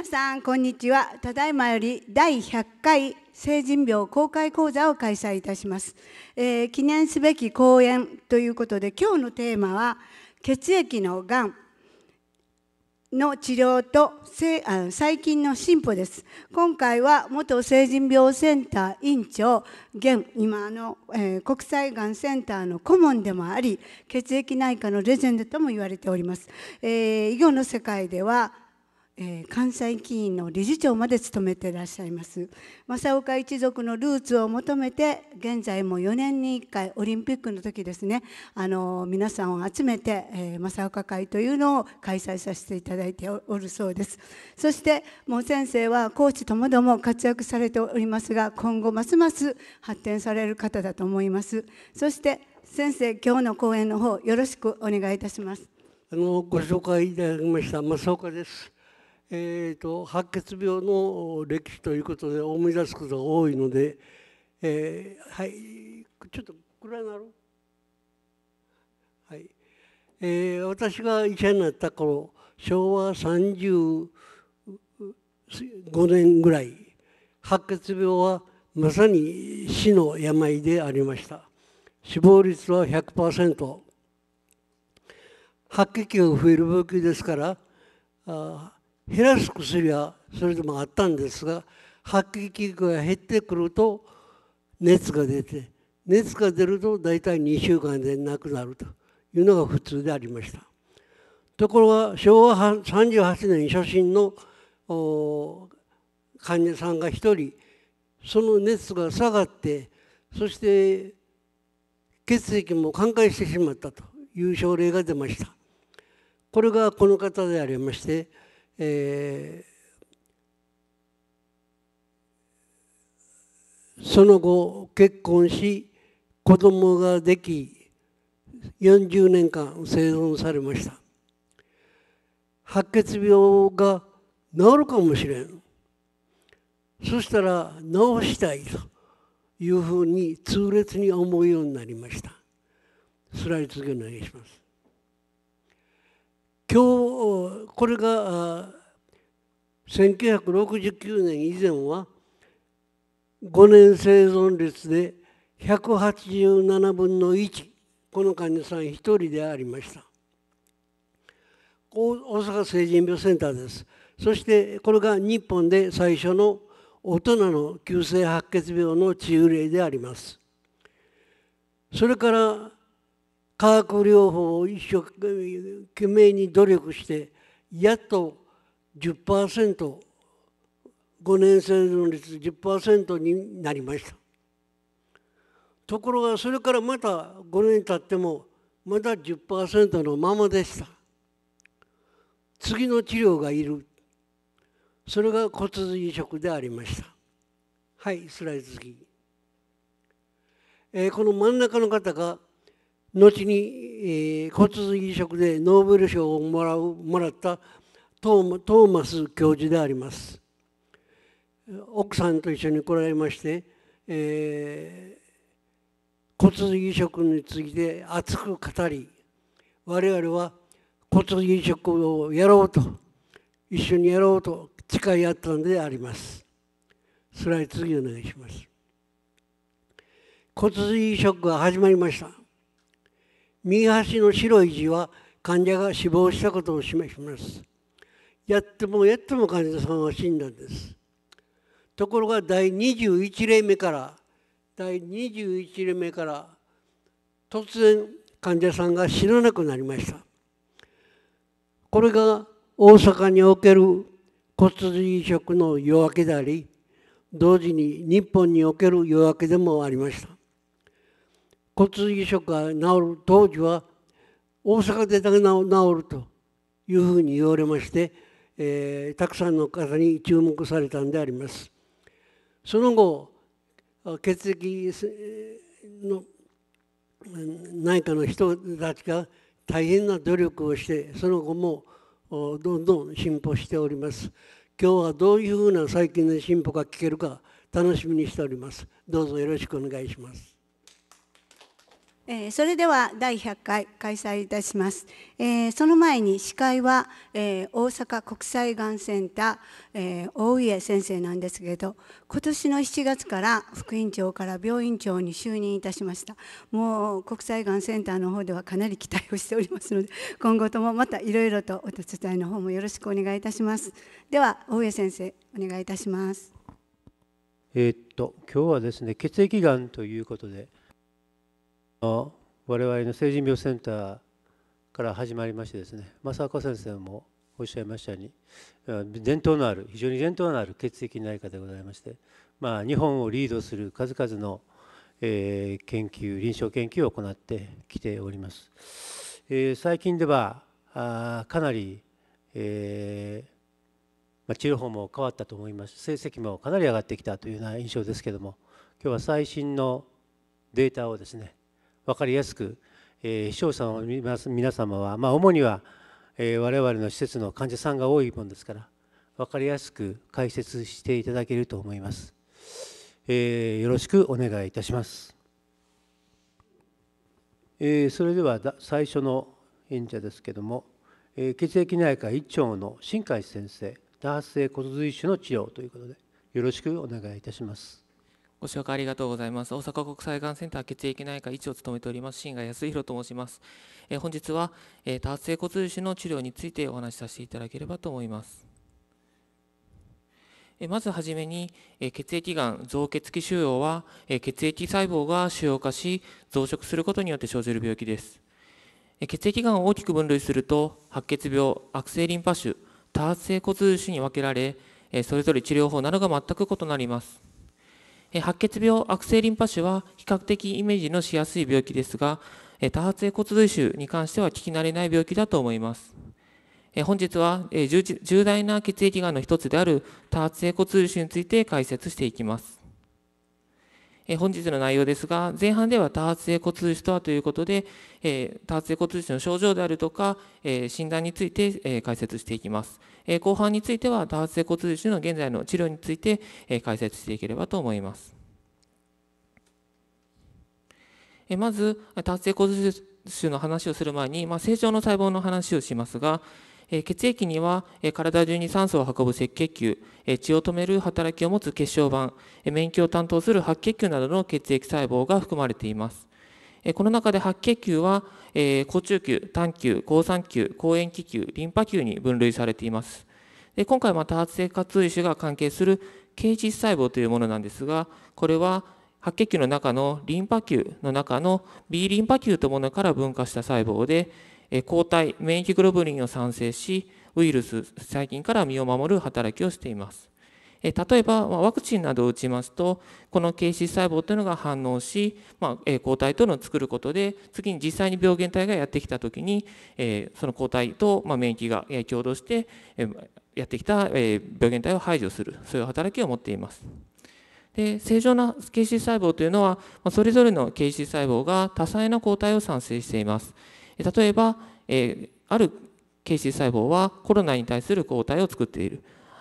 皆さんこんにちはただいまより第100回成人病公開講座を開催いたします、えー、記念すべき講演ということで今日のテーマは血液のがんの治療と最近の進歩です今回は元成人病センター院長現今の、えー、国際がんセンターの顧問でもあり血液内科のレジェンドとも言われております、えー、医療の世界ではえ関西棋院の理事長まで務めていらっしゃいます正岡一族のルーツを求めて現在も4年に1回オリンピックの時ですねあの皆さんを集めて、え正岡会というのを開催させていただいておるそうですそしてもう先生はコーチともども活躍されておりますが今後ますます発展される方だと思いますそして先生今日の講演の方よろしくお願いいたしますあのご紹介いただきました正岡ですえーと、白血病の歴史ということで思い出すことが多いので、えー、はいちょっと暗なるはい、えー、私が医者になった頃昭和35年ぐらい白血病はまさに死の病でありました死亡率は100%白血球が増える病気ですからあ減らす薬はそれでもあったんですが発揮器具が減ってくると熱が出て熱が出ると大体2週間で亡くなるというのが普通でありましたところが昭和38年初診の患者さんが1人その熱が下がってそして血液も寛解してしまったという症例が出ましたこれがこの方でありましてえー、その後結婚し子供ができ40年間生存されました白血病が治るかもしれんそしたら治したいというふうに痛烈に思うようになりましたスライド次お願いします今日これが1969年以前は5年生存率で187分の1この患者さん1人でありました大阪成人病センターですそしてこれが日本で最初の大人の急性白血病の治癒例でありますそれから化学療法を一生懸命に努力してやっと10%、5年生存率10%になりました。ところがそれからまた5年経ってもまだ10%のままでした。次の治療がいる。それが骨髄移植でありました。はい、スライド次。えー、この真ん中の方が後に、えー、骨髄移植でノーベル賞をもらうもらったトーマス教授であります奥さんと一緒に来られまして、えー、骨髄移植について熱く語り我々は骨髄移植をやろうと一緒にやろうと誓い合ったのでありますスライド次お願いします骨髄移植が始まりました右端の白い字は患者が死亡したことを示しますやってもやっても患者さんは死んだんですところが第21例目から第21例目から突然患者さんが死ななくなりましたこれが大阪における骨髄移植の夜明けであり同時に日本における夜明けでもありました骨髄移植が治る当時は大阪でだけ治るというふうに言われまして、えー、たくさんの方に注目されたんであります。その後血液の内科の人たちが大変な努力をしてその後もどんどん進歩しております。今日はどういうふうな最近の進歩が聞けるか楽しみにしております。どうぞよろしくお願いします。えー、それでは第100回開催いたします、えー、その前に司会は、えー、大阪国際がんセンター、大上先生なんですけれど今年の7月から副院長から病院長に就任いたしましたもう国際がんセンターの方ではかなり期待をしておりますので今後ともまたいろいろとお手伝いの方もよろしくお願いいたしますでは大上先生お願いいたしますえー、っと今日はですね血液がんということで我々の成人病センターから始まりましてですね正岡先生もおっしゃいましたように伝統のある非常に伝統のある血液内科でございまして、まあ、日本をリードする数々の、研究臨床研究を行ってきております。最近ではかなり、治療法も変わったと思います成績もかなり上がってきたというような印象ですけども今日は最新のデータをですね分かりやすく、えー、視聴者の皆様は、まあ、主には、えー、我々の施設の患者さんが多いもんですから分かりやすく解説していただけると思います。えー、よろしくお願いいたします。えー、それでは最初の演者ですけども、えー、血液内科医長の新海先生多性骨髄腫の治療ということでよろしくお願いいたします。ご紹介ありがとうございます。大阪国際がんセンター血液内科医師を務めております、新賀康弘と申します。えー、本日は、えー、多発性骨髄腫の治療についてお話しさせていただければと思います。えー、まずはじめに、え血液がん増血器腫瘍は、え血液細胞が腫瘍化し、増殖することによって生じる病気です。え血液がんを大きく分類すると、白血病、悪性リンパ腫、多発性骨髄腫に分けられ、えそれぞれ治療法などが全く異なります。白血病悪性リンパ腫は比較的イメージのしやすい病気ですが、多発性骨髄腫に関しては聞き慣れない病気だと思います。本日は重大な血液がんの一つである多発性骨髄腫について解説していきます。本日の内容ですが、前半では多発性骨髄腫とはということで、多発性骨髄腫の症状であるとか、診断について解説していきます。え後半については多発性骨髄腫の現在の治療について、え解説していければと思います。えまず多発性骨髄腫の話をする前に、まあ、正常の細胞の話をしますが、血液には体中に酸素を運ぶ赤血球、血を止める働きを持つ血小板、免疫を担当する白血球などの血液細胞が含まれています。この中で白血球はえー、高中球、単球、高酸球、抗炎気球、リンパ球に分類されています。で今回また発生活遺種が関係する形質細胞というものなんですが、これは白血球の中のリンパ球の中の B リンパ球というものから分化した細胞で、えー、抗体、免疫グロブリンを産生し、ウイルス、細菌から身を守る働きをしています。例えばワクチンなどを打ちますとこの形質細胞というのが反応し、まあ、抗体というのを作ることで次に実際に病原体がやってきた時にその抗体と免疫が共同してやってきた病原体を排除するそういう働きを持っています。で正常な形質細胞というのはそれぞれの形質細胞が多彩な抗体を産生しています。例えばある形質細胞はコロナに対する抗体を作っている。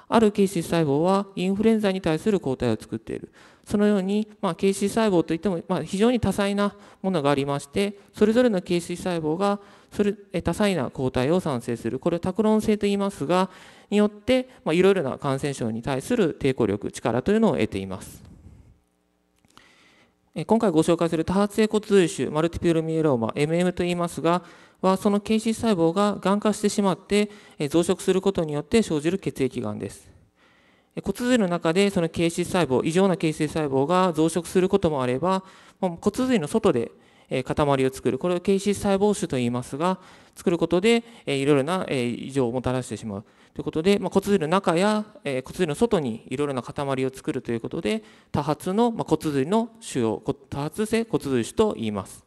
ある形質細胞はインフルエンザに対する抗体を作っているそのように、まあ、形質細胞といっても、まあ、非常に多彩なものがありましてそれぞれの形質細胞がそれ多彩な抗体を産生するこれをロン性と言いますがによっていろいろな感染症に対する抵抗力力というのを得ています。今回ご紹介する多発性骨髄腫マルティピルミエローマ MM と言いますがはその形質細胞ががん化してしまって増殖することによって生じる血液がんです骨髄の中でその形質細胞異常な形質細胞が増殖することもあれば骨髄の外で塊を作るこれを形質細胞腫と言いますが作ることでいろいろな異常をもたらしてしまうということで、まあ、骨髄の中や骨髄の外にいろいろな塊を作るということで多発の骨髄の腫瘍多発性骨髄腫と言います。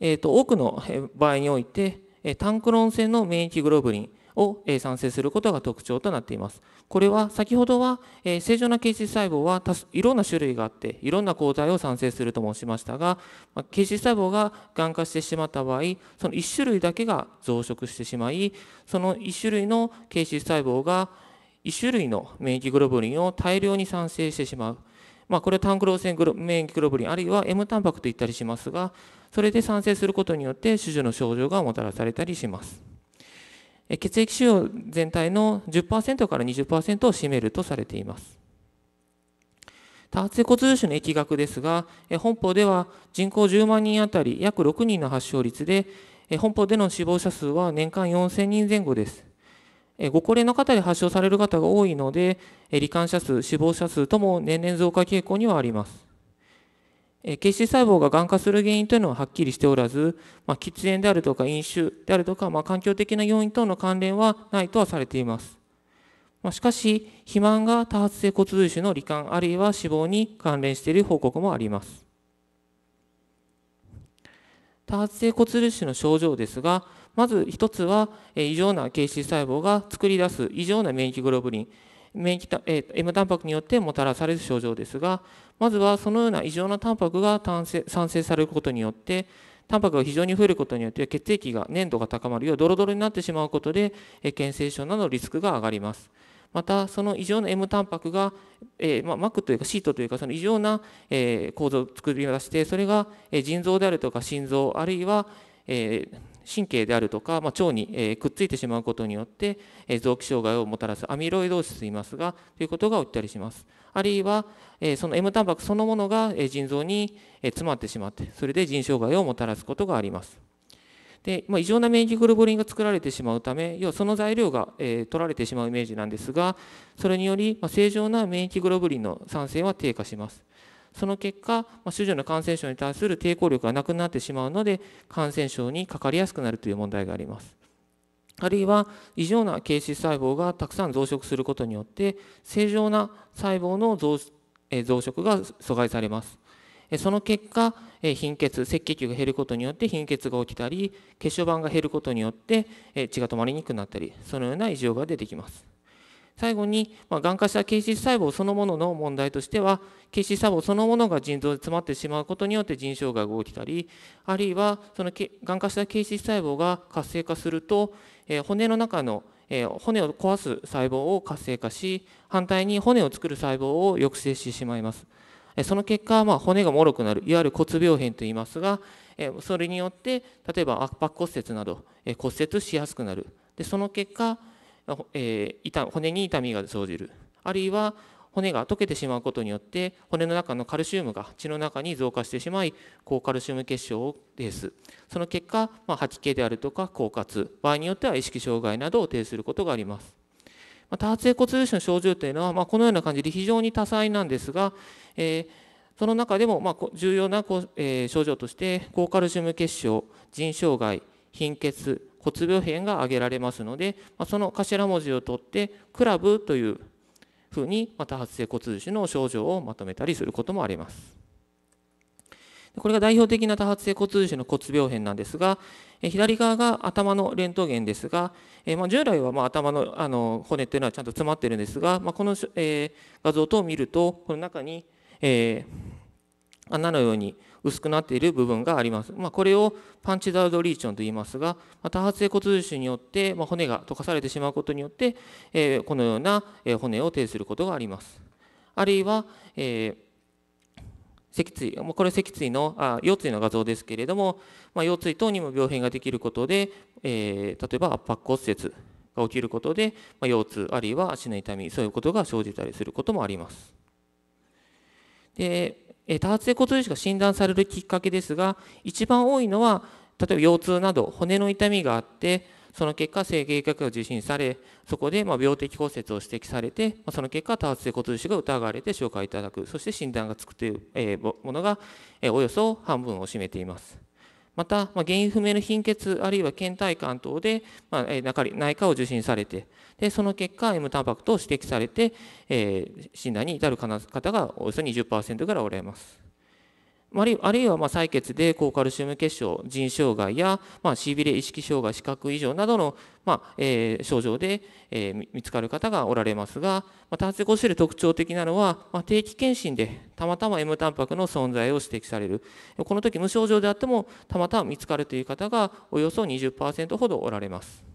えーと、多くの場合において、タンクロン線の免疫グロブリンを産生することが特徴となっています。これは先ほどは正常な形質細胞はいろんな種類があっていろんな抗体を産生すると申しましたが形質細胞ががん化してしまった場合その1種類だけが増殖してしまいその1種類の形質細胞が1種類の免疫グロブリンを大量に産生してしまう、まあ、これはタンクローセン免疫グロブリンあるいは M タンパクと言ったりしますがそれで賛成することによって手術の症状がもたらされたりします血液腫瘍全体の10%から20%を占めるとされています多発性骨髄腫の疫学ですが本邦では人口10万人あたり約6人の発症率で本邦での死亡者数は年間4000人前後ですご高齢の方で発症される方が多いので罹患者数死亡者数とも年々増加傾向にはあります形質細胞ががん化する原因というのははっきりしておらず、まあ、喫煙であるとか飲酒であるとか、まあ、環境的な要因との関連はないとはされています。まあ、しかし、肥満が多発性骨髄腫の罹患あるいは死亡に関連している報告もあります。多発性骨髄腫の症状ですが、まず一つは、異常な形質細胞が作り出す異常な免疫グロブリン、免疫た、え M タンパクによってもたらされる症状ですが、まずはそのような異常なタンパクが産生されることによってタンパクが非常に増えることによって血液が粘度が高まるようドロドロになってしまうことで腱性症などのリスクが上がりますまたその異常な M タンパクが、えーまあ、膜というかシートというかその異常な、え構造を作り出してそれが腎臓であるとか心臓あるいは、えー、神経であるとか、まあ、腸に、えくっついてしまうことによって、え臓器障害をもたらすアミロイドーシスといいますがということが起きたりしますあるいは、えその M タンパクそのものが、え腎臓に、え詰まってしまってそれで腎障害をもたらすことがありますで、まあ、異常な免疫グロブリンが作られてしまうため要はその材料が、え取られてしまうイメージなんですがそれにより、ま正常な免疫グロブリンの産生は低下しますその結果、ま種々の感染症に対する抵抗力がなくなってしまうので感染症にかかりやすくなるという問題があります。あるいは異常な形質細胞がたくさん増殖することによって正常な細胞の増殖が阻害されます。その結果貧血赤血球が減ることによって貧血が起きたり血小板が減ることによって血が止まりにくくなったりそのような異常が出てきます。最後に、まあ、がん化した形質細胞そのものの問題としては形質細胞そのものが腎臓で詰まってしまうことによって腎障害が起きたりあるいはそのがん化した形質細胞が活性化すると、えー、骨の中の、えー、骨を壊す細胞を活性化し反対に骨を作る細胞を抑制してしまいます。その結果、まあ、骨がもろくなるいわゆる骨病変といいますがそれによって例えば圧迫骨折など骨折しやすくなるでその結果えー、骨に痛みが生じるあるいは骨が溶けてしまうことによって骨の中のカルシウムが血の中に増加してしまい高カルシウム結晶を呈すその結果、まあ、吐き気であるとか狡猾場合によっては意識障害などを呈することがあります、まあ、多発性骨髄腫の症状というのは、まあ、このような感じで非常に多彩なんですが、えー、その中でも、重要な、症状として高カルシウム結晶腎障害貧血骨病変が挙げられますので、まその頭文字を取ってクラブというふうに、ま多発性骨髄腫の症状をまとめたりすることもあります。これが代表的な多発性骨髄腫の骨病変なんですが、左側が頭のレントゲンですが、えま従来はま頭のあの骨っていうのはちゃんと詰まってるんですが、まこの、え画像等を見ると、この中に、え穴のように薄くなっている部分があります。まあ、これをパンチダウドリーチョンと言いますが、まあ、多発性骨髄腫によって、ま骨が溶かされてしまうことによって、えー、このような骨を呈することがあります。あるいは、えー脊椎もうこれ脊椎のあ腰椎の画像ですけれども、まあ、腰椎等にも病変ができることで、えー、例えば圧迫骨折が起きることで、まあ、腰痛あるいは足の痛みそういうことが生じたりすることもあります。でえ多発性骨髄腫が診断されるきっかけですが一番多いのは例えば腰痛など骨の痛みがあってその結果整形外科を受診されそこでま病的骨折を指摘されてその結果多発性骨髄腫が疑われて紹介いただくそして診断がつくというものがおよそ半分を占めています。また、まあ、原因不明の貧血あるいは倦怠感等で、まあ、内科を受診されてでその結果 M タンパクトを指摘されて、えー、診断に至る方がおよそ20%ぐらいおられます。あるいはま採血で高カルシウム血症、腎障害や、ましびれ、意識障害、視覚異常などの、まえ症状で、え見つかる方がおられますが、ま多発性骨種類特徴的なのは、ま定期検診でたまたま M タンパクの存在を指摘される、この時無症状であってもたまたま見つかるという方がおよそ20%ほどおられます。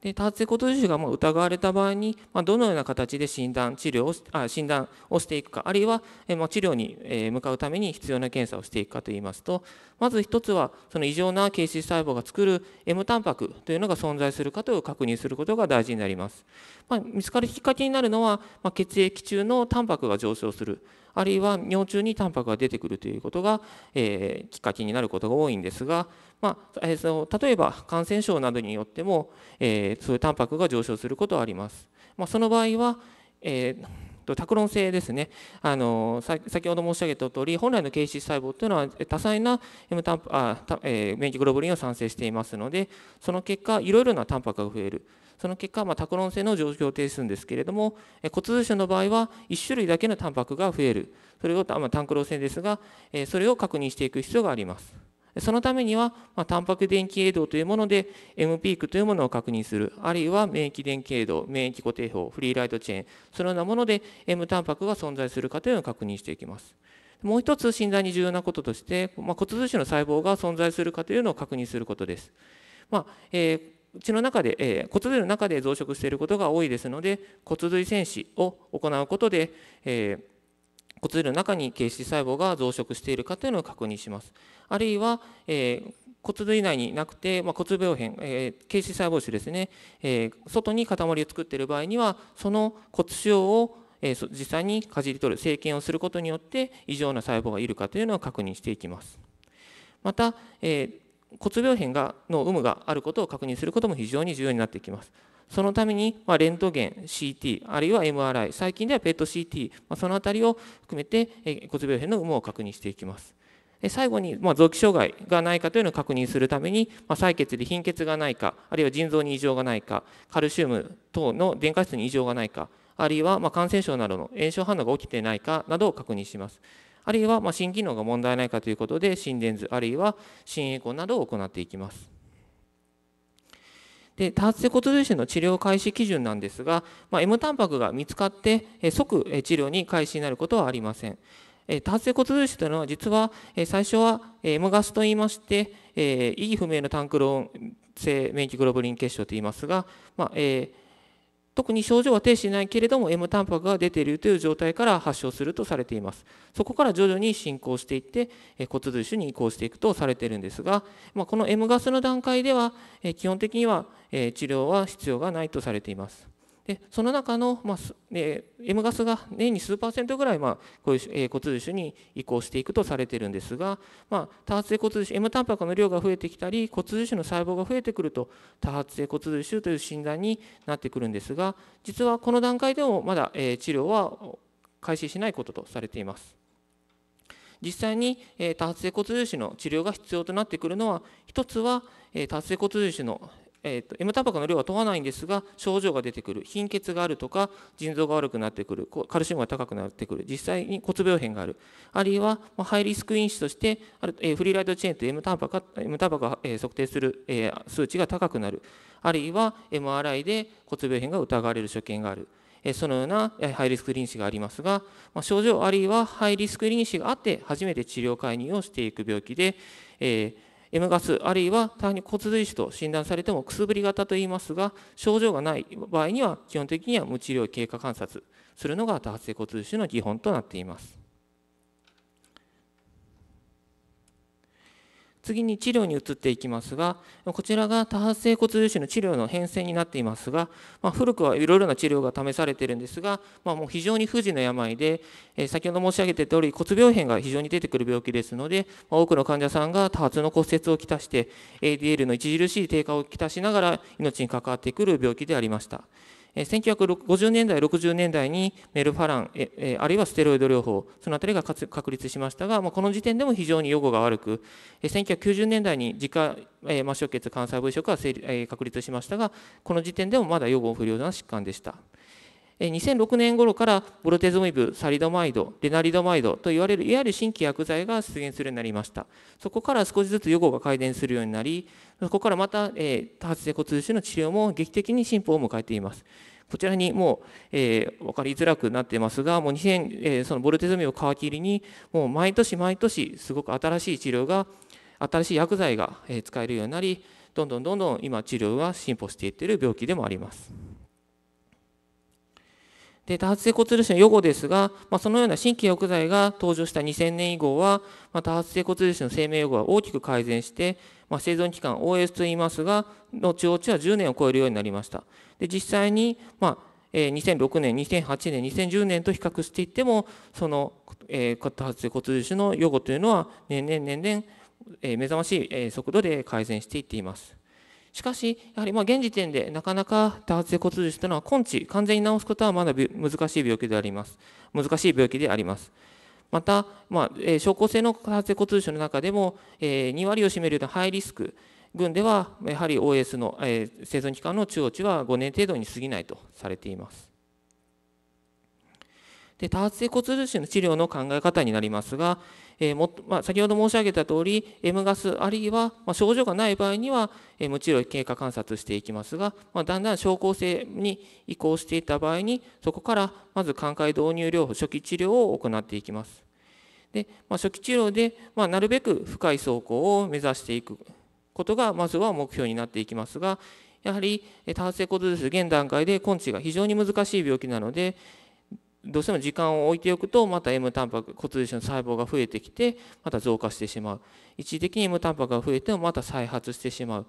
で多発性骨髄腫がう疑われた場合に、まどのような形で診断治療をあ診断をしていくかあるいは、えま治療に向かうために必要な検査をしていくかといいますとまず1つはその異常な形質細胞が作る M タンパクというのが存在するかという確認することが大事になります、まあ、見つかるきっかけになるのは、ま血液中のタンパクが上昇するあるいは尿中にタンパクが出てくるということが、えー、きっかけになることが多いんですが、まあえー、その例えば感染症などによっても、えー、そういうタンパクが上昇することはあります。まあ、その場合は、えーとタクロン性ですねあの先ほど申し上げたとおり本来の形質細胞というのは多彩な M タンあた、えー、免疫グロブリンを産生していますのでその結果いろいろなタンパクが増えるその結果、まあ、タクロン性の状況を呈するんですけれども骨髄腫の場合は1種類だけのタンパクが増えるそれを、まあ、タンクロン性ですが、えー、それを確認していく必要があります。そのためには、まあ、タンパク電気営動というもので M ピークというものを確認するあるいは免疫電気営動免疫固定法フリーライトチェーンそのようなもので M タンパクが存在するかというのを確認していきますもう一つ診断に重要なこととして、まあ、骨髄腫の細胞が存在するかというのを確認することです、まあえー血の中で、えー、骨髄の中で増殖していることが多いですので骨髄戦子を行うことで、えー骨髄の中に形質細胞が増殖しているかというのを確認します。あるいは、えー、骨髄内になくて、まあ、骨病変、えー、形質細胞腫ですね、えー、外に塊を作っている場合にはその骨腫瘍をえー、実際にかじり取る生検をすることによって異常な細胞がいるかというのを確認していきますまた、えー、骨病変がの有無があることを確認することも非常に重要になってきますそのために、まレントゲン、CT、あるいは MRI、最近では PET-CT、まその辺りを含めて骨病変の有無を確認していきます。最後に、まあ、臓器障害がないかというのを確認するために、まあ、採血で貧血がないか、あるいは腎臓に異常がないか、カルシウム等の電解質に異常がないか、あるいはまあ感染症などの炎症反応が起きていないかなどを確認します。あるいはまあ心機能が問題ないかということで、心電図、あるいは心エコなどを行っていきます。で多発性骨髄腫の治療開始基準なんですが、まあ、M タンパクが見つかって即治療に開始になることはありません。多発性骨髄腫というのは実は最初は M ガスといいまして意義不明のタンクローン性免疫グロブリン結晶といいますが、まあえー特に症状は呈しないけれども M タンパクが出ているという状態から発症するとされていますそこから徐々に進行していって骨髄腫に移行していくとされているんですが、まあ、この M ガスの段階では基本的には治療は必要がないとされていますでその中の、まあえー、M ガスが年に数パーセントぐらい、まあ、こういう、えー、骨髄腫に移行していくとされてるんですが、まあ、多発性骨髄腫 M タンパクの量が増えてきたり骨髄腫の細胞が増えてくると多発性骨髄腫という診断になってくるんですが実はこの段階でもまだ、えー、治療は開始しないこととされています。実際に多発性骨髄腫の治療が必要となってくるのは1つは多発性骨髄腫のえーと、M タンパクの量は問わないんですが症状が出てくる貧血があるとか腎臓が悪くなってくるカルシウムが高くなってくる実際に骨病変があるあるいはハイリスク因子としてある、えー、フリーライドチェーンと M タンパク M タンパクが、えー、測定する、えー、数値が高くなるあるいは MRI で骨病変が疑われる所見がある。そのようなハイリスク因子がありますが、まあ、症状あるいはハイリスク因子があって初めて治療介入をしていく病気で、えー M ガスあるいは単に骨髄腫と診断されてもくすぶり型といいますが症状がない場合には基本的には無治療経過観察するのが多発性骨髄腫の基本となっています。次に治療に移っていきますが、こちらが多発性骨髄腫の治療の変遷になっていますが、まあ、古くはいろいろな治療が試されているんですが、まあ、もう非常に不治の病で、え先ほど申し上げたとおり骨病変が非常に出てくる病気ですので、ま多くの患者さんが多発の骨折をきたして ADL の著しい低下をきたしながら命に関わってくる病気でありました。1950年代、60年代にメルファラン、あるいはステロイド療法、そのあたりが確立しましたが、この時点でも非常に予後が悪く、1990年代に自家末梢血幹細胞移植が確立しましたが、この時点でもまだ予後不良な疾患でした。2006年頃からボルテゾミイブ、サリドマイド、レナリドマイドといわれるいわゆる新規薬剤が出現するようになりました。そこから少しずつ予後が改善するようになり、そこからまた、え多発性骨髄腫の治療も劇的に進歩を迎えています。こちらにもう、えー、分かりづらくなってますが、もう2000、えー、そのボルテゾミを皮切りに、もう毎年毎年、すごく新しい治療が、新しい薬剤が使えるようになり、どんどんどんどん今、治療が進歩していっている病気でもあります。で多発性骨粒腫の予後ですが、まあ、そのような新規薬剤が登場した2000年以降は、まあ、多発性骨粒腫の生命予後は大きく改善して、まあ、生存期間 OS と言いますが後々は10年を超えるようになりましたで実際に、まあえ2006年2008年2010年と比較していってもその、えー、多発性骨粒腫の予後というのは年々年々、えー、目覚ましい速度で改善していっていますしかし、やはりま現時点でなかなか多発性骨髄腫というのは根治、完全に治すことはまだ難しい病気であります。難しい病気であります。また、まあえ症候性の多発性骨髄腫の中でも、えー、2割を占めるようなハイリスク群では、やはり OS の、えー、生存期間の中央値は5年程度に過ぎないとされています。で多発性骨髄腫の治療の考え方になりますが、えーもまあ、先ほど申し上げたとおり M ガスあるいは、まあ、症状がない場合には、えー、無治療経過観察していきますが、まあ、だんだん症候性に移行していった場合にそこからまず寛解導入療法初期治療を行っていきます。でまあ、初期治療で、まあ、なるべく深い走行を目指していくことがまずは目標になっていきますがやはり多発性骨髄現段階で根治が非常に難しい病気なので、どうしても時間を置いておくとまた M タンパク骨髄腫の細胞が増えてきてまた増加してしまう一時的に M タンパクが増えてもまた再発してしまう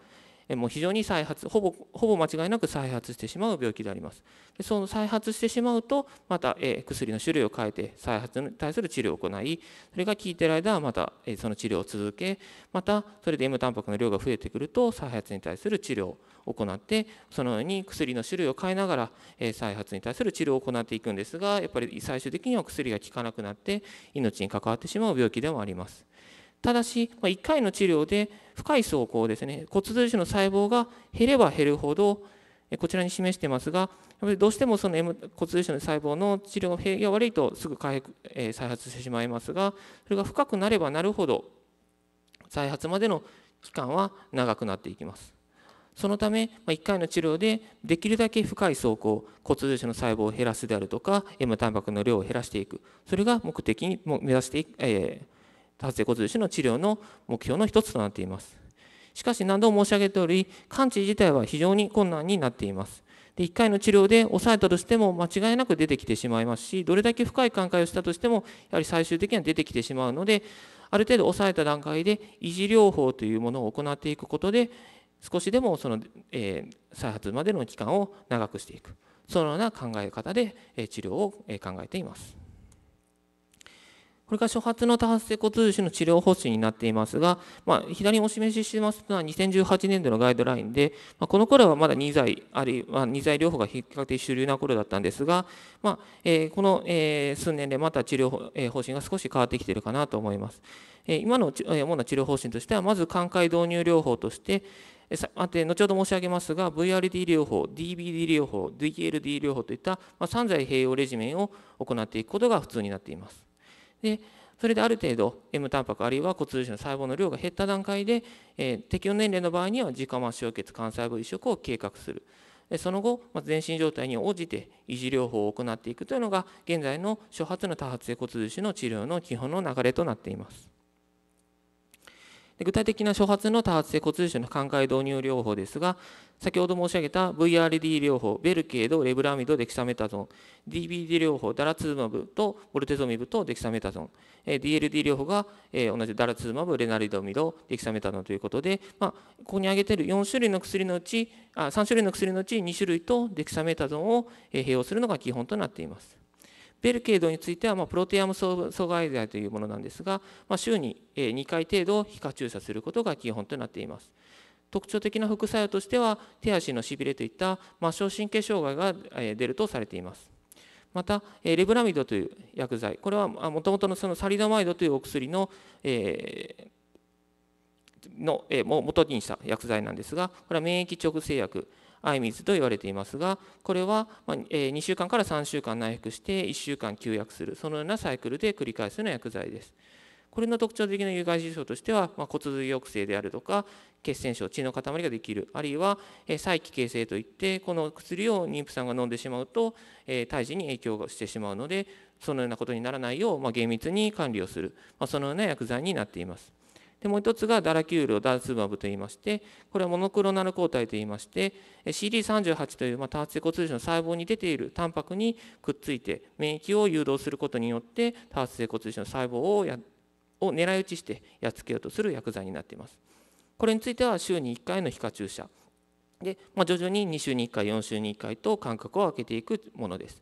もう非常に再発ほぼほぼ間違いなく再発してしまう病気でありますでその再発してしまうとまた薬の種類を変えて再発に対する治療を行いそれが効いてる間はまたその治療を続けまたそれで M タンパクの量が増えてくると再発に対する治療を行ってそのように薬の種類を変えながら再発に対する治療を行っていくんですがやっぱり最終的には薬が効かなくなって命に関わってしまう病気でもあります。ただし、ま1回の治療で深い走行ですね、骨髄腫の細胞が減れば減るほど、こちらに示してますが、やっぱりどうしてもその、M、骨髄腫の細胞の治療が悪いとすぐ回復、え再発してしまいますが、それが深くなればなるほど、再発までの期間は長くなっていきます。そのため、ま1回の治療でできるだけ深い走行、骨髄腫の細胞を減らすであるとか、M タンパクの量を減らしていく、それが目的に目指していく、えー多発性骨髄腫の治療の目標の一つとなっています。しかし何度も申し上げており、完治自体は非常に困難になっています。で1回の治療で抑えたとしても間違いなく出てきてしまいますし、どれだけ深い寛解をしたとしても、やはり最終的には出てきてしまうので、ある程度抑えた段階で維持療法というものを行っていくことで、少しでもその、えー、再発までの期間を長くしていく、そのような考え方で、え治療を、え考えています。これが初発の多発性骨髄腫の治療方針になっていますが、まあ、左にお示ししてますのは2018年度のガイドラインで、まあ、この頃はまだ2剤、あるいは2剤療法が比較的主流な頃だったんですが、まあえー、この、えー、数年でまた治療、えー、方針が少し変わってきているかなと思います。えー、今の、えー、主な治療方針としては、まず寛解導入療法として、あて後ほど申し上げますが、VRD 療法、DBD 療法、DLD 療法といった、まあ、3剤併用レジメンを行っていくことが普通になっています。でそれである程度 M タンパクあるいは骨髄腫の細胞の量が減った段階で、え適用年齢の場合には自家末梢血幹細胞移植を計画するその後、ま全身状態に応じて維持療法を行っていくというのが現在の初発の多発性骨髄腫の治療の基本の流れとなっています。で具体的な初発の多発性骨髄腫の寛解導入療法ですが、先ほど申し上げた VRD 療法、ベルケード、レブラミド、デキサメタゾン、DBD 療法、ダラツーマブとボルテゾミブとデキサメタゾン、DLD 療法が同じダラツーマブ、レナリドミド、デキサメタゾンということで、まあ、ここに挙げている4種類の薬のうちあ、3種類の薬のうち2種類とデキサメタゾンを併用するのが基本となっています。ベルケードについては、まプロテアム阻害剤というものなんですが、ま週に2回程度皮下注射することが基本となっています。特徴的な副作用としては手足のしびれといった末梢神経障害が出るとされています。またレブラミドという薬剤これはもともとのそのサリドマイドというお薬の,、えー、の、えー、元にした薬剤なんですがこれは免疫直製薬相水と言われていますがこれは2週間から3週間内服して1週間休薬するそのようなサイクルで繰り返すような薬剤です。これの特徴的な有害事象としては、まあ、骨髄抑制であるとか血栓症血の塊ができるあるいは、再起形成といってこの薬を妊婦さんが飲んでしまうと、胎児に影響してしまうのでそのようなことにならないよう、まあ、厳密に管理をする、まあ、そのような薬剤になっています。でもう一つがダラキュールをダルスバマブと言いまして、これはモノクロナル抗体と言いまして、CD38 という、まあ、多発性骨髄腫の細胞に出ているタンパクにくっついて、免疫を誘導することによって、多発性骨髄腫の細胞をやを狙い撃ちしてやっつけようとする薬剤になっています。これについては週に1回の皮下注射で、まあ、徐々に2週に1回4週に1回と間隔を空けていくものです。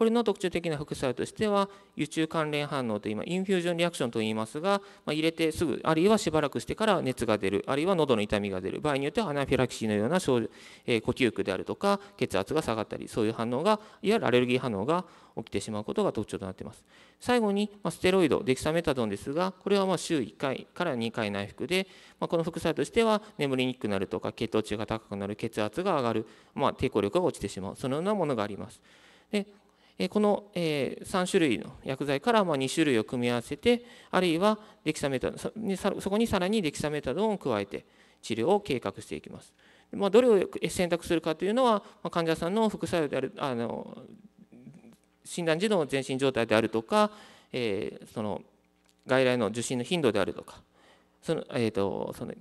これの特徴的な副作用としては輸中関連反応と今インフュージョンリアクションといいますが、ま入れてすぐあるいはしばらくしてから熱が出るあるいは喉の痛みが出る場合によってはアナフィラキシーのような症状、え呼吸区であるとか血圧が下がったりそういう反応がいわゆるアレルギー反応が起きてしまうことが特徴となっています最後に、まステロイドデキサメタドンですがこれはま週1回から2回内服で、まこの副作用としては眠りにくくなるとか血糖値が高くなる血圧が上がる、ま抵抗力が落ちてしまうそのようなものがありますでこの3種類の薬剤から2種類を組み合わせてあるいはデキサメタそこにさらにデキサメタドンを加えて治療を計画していきます。どれを選択するかというのは患者さんの副作用であるあの診断時の全身状態であるとか、その外来の受診の頻度であるとかその、えーと、その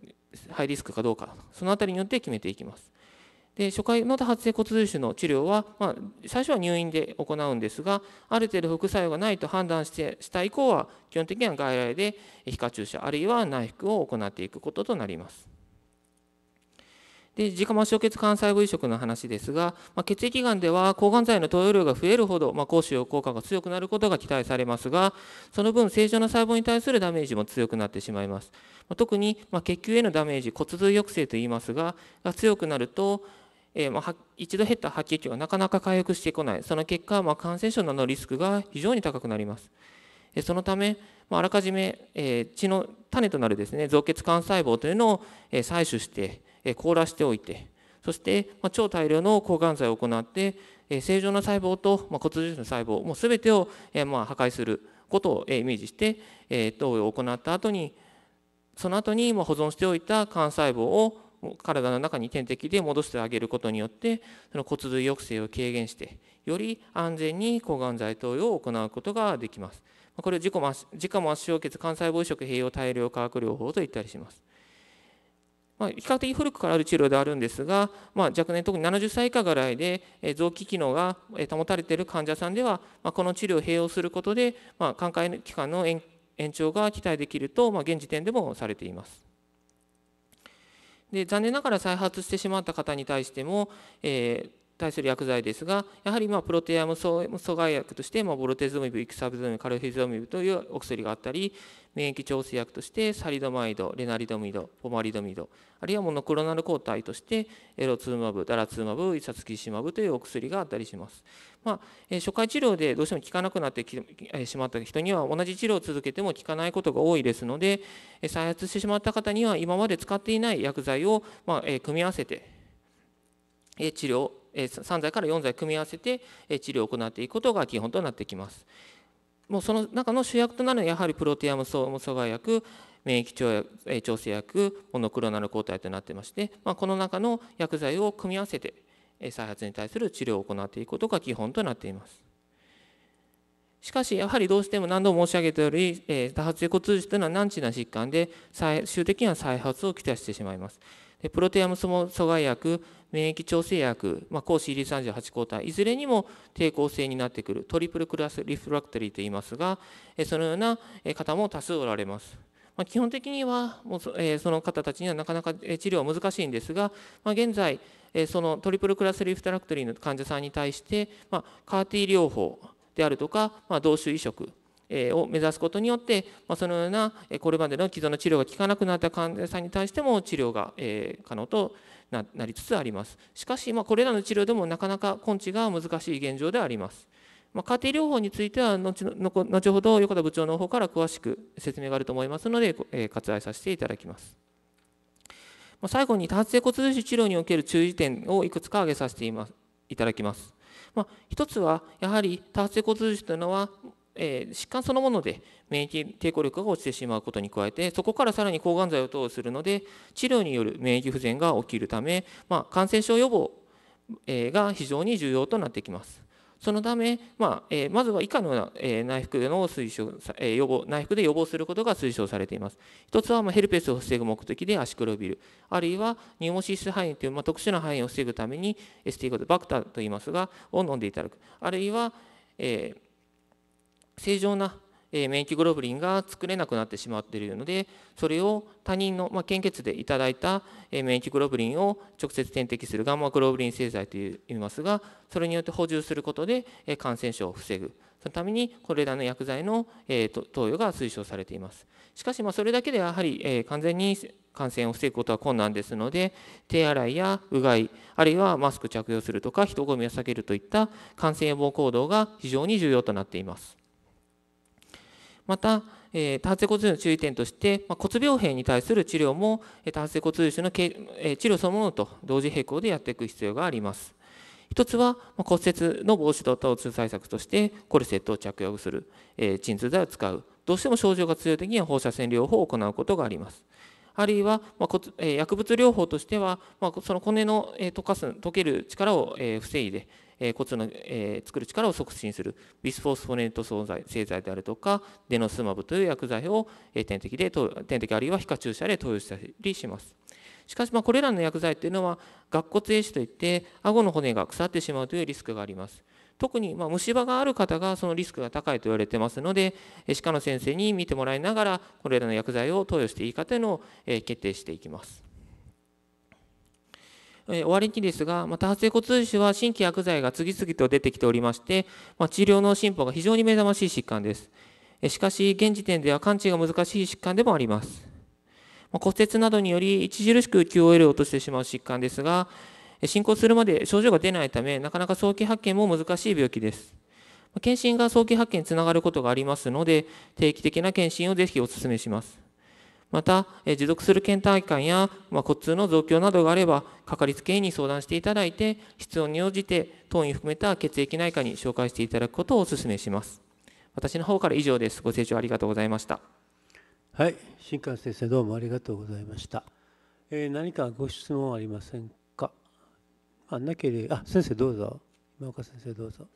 ハイリスクかどうかそのあたりによって決めていきます。で初回の発生骨髄腫の治療は、まあ、最初は入院で行うんですがある程度副作用がないと判断してした以降は基本的には外来で皮下注射あるいは内服を行っていくこととなります。で自家末梢血幹細胞移植の話ですが、まあ、血液がんでは抗がん剤の投与量が増えるほど、まあ、抗腫瘍効果が強くなることが期待されますがその分正常な細胞に対するダメージも強くなってしまいます、まあ、特に、ま血球へのダメージ骨髄抑制といいますがが強くなるとえま一度減った白血球がなかなか回復してこない、その結果、ま感染症などのリスクが非常に高くなります。そのため、あらかじめ血の種となるですね造血幹細胞というのを採取して、凍らしておいて、そして超大量の抗がん剤を行って、正常な細胞と骨髄の細胞、もうすべてを破壊することをイメージして、投与を行った後に、その後に保存しておいた幹細胞を体の中に点滴で戻してあげることによってその骨髄抑制を軽減してより安全に抗がん剤投与を行うことができますこれを自己自家末血幹細胞移植併用大量化学療法と言ったりしますまあ、比較的古くからある治療であるんですが、まあ、若年特に70歳以下ぐらいで臓器機能が保たれている患者さんでは、まあ、この治療を併用することで、まあ、寛解期間の延長が期待できると、まあ、現時点でもされています。で残念ながら再発してしまった方に対しても、え対する薬剤ですが、やはりまプロテアム阻害薬として、まボルテズミブ、イクサブズブ、カルフィズミブというお薬があったり、免疫調整薬としてサリドマイド、レナリドミド、ポマリドミド、あるいはモノクロナル抗体としてエロツーマブ、ダラツーマブ、イサツキシマブというお薬があったりします。まあ、え初回治療でどうしても効かなくなってしまった人には同じ治療を続けても効かないことが多いですので再発してしまった方には今まで使っていない薬剤を、まあ、組み合わせて治療3剤から4剤組み合わせて治療を行っていくことが基本となってきます。もうその中の主役となるのはやはりプロテアム阻害薬免疫調整薬モノクロナル抗体となってまして、まあ、この中の薬剤を組み合わせて再発に対する治療を行っていくことが基本となっています。しかし、やはりどうしても何度も申し上げたより、多発性骨髄腫というのは難治な疾患で、最終的には再発を期待してしまいます。でプロテアム阻害薬免疫調整薬、まあ、抗 CD38 抗体いずれにも抵抗性になってくるトリプルクラスリフラクタリーと言いますがそのような方も多数おられます。まあ、基本的にはもうそ,、えその方たちにはなかなか治療は難しいんですが、まあ、現在、えそのトリプルクラスリフラクトリーの患者さんに対して、まあ、カーティ療法であるとか、まあ、同種移植を目指すことによって、まそのようなこれまでの既存の治療が効かなくなった患者さんに対しても治療が可能となりつつあります。しかし、これらの治療でもなかなか根治が難しい現状であります。ま家庭療法については後ほど横田部長の方から詳しく説明があると思いますので、え割愛させていただきます。ま最後に多発性骨髄腫治療における注意点をいくつか挙げさせていますいただきます。まあ、つはやはり多発性骨髄腫というのはえー、疾患そのもので免疫抵抗力が落ちてしまうことに加えてそこからさらに抗がん剤を投与するので治療による免疫不全が起きるため、まあ、感染症予防、えー、が非常に重要となってきます。そのため、まあえー、まずは以下のような、えー、内服での推奨、えー、予防、内服で予防することが推奨されています。一つは、まあ、ヘルペスを防ぐ目的でアシクロビル、あるいはニューモシス肺炎という、まあ、特殊な肺炎を防ぐために ST5 でバクターといいますが、を飲んでいただく、あるいは、えー正常な免疫グロブリンが作れなくなってしまっているのでそれを他人の、まあ、献血でいただいた免疫グロブリンを直接点滴するガンマグロブリン製剤といいますがそれによって補充することで感染症を防ぐそのためにこれらの薬剤の投与が推奨されていますしかしまそれだけではやはり完全に感染を防ぐことは困難ですので手洗いやうがいあるいはマスク着用するとか人混みを避けるといった感染予防行動が非常に重要となっていますまた、えー、多発性骨髄腫の注意点として、まあ、骨病変に対する治療も、えー、多発性骨髄腫の、えー、治療そのものと同時並行でやっていく必要があります。一つは、まあ、骨折の防止と疼痛対策としてコルセットを着用する、えー、鎮痛剤を使うどうしても症状が強い時には放射線療法を行うことがあります。あるいは、まあえ薬物療法としては、まあ、その骨の、えー、溶かす溶ける力を、えー、防いでえ骨の、え作る力を促進するビスフォスフォネント製剤であるとかデノスマブという薬剤を、え点滴で点滴あるいは皮下注射で投与したりします。しかし、まあ、これらの薬剤というのは、顎骨壊死といって、顎の骨が腐ってしまうというリスクがあります。特に、ま虫歯がある方がそのリスクが高いと言われてますので、歯科の先生に見てもらいながら、これらの薬剤を投与していいかというのを決定していきます。え終わりにですが、ま多発性骨髄腫は新規薬剤が次々と出てきておりまして、まあ、治療の進歩が非常に目覚ましい疾患です。しかし、現時点では完治が難しい疾患でもあります。まあ、骨折などにより著しく QOL を落としてしまう疾患ですが、進行するまで症状が出ないため、なかなか早期発見も難しい病気です。検診が早期発見につながることがありますので、定期的な検診をぜひお勧めします。また、持続する倦怠感や、まあ、骨痛の増強などがあれば、かかりつけ医に相談していただいて、必要に応じて、当院含めた血液内科に紹介していただくことをお勧めします。私の方から以上です。ご清聴ありがとうございました。はい、新川先生どうもありがとうございました。えー、何かご質問ありませんか。あ、なければ、あ、先生どうぞ。今岡先生どうぞ。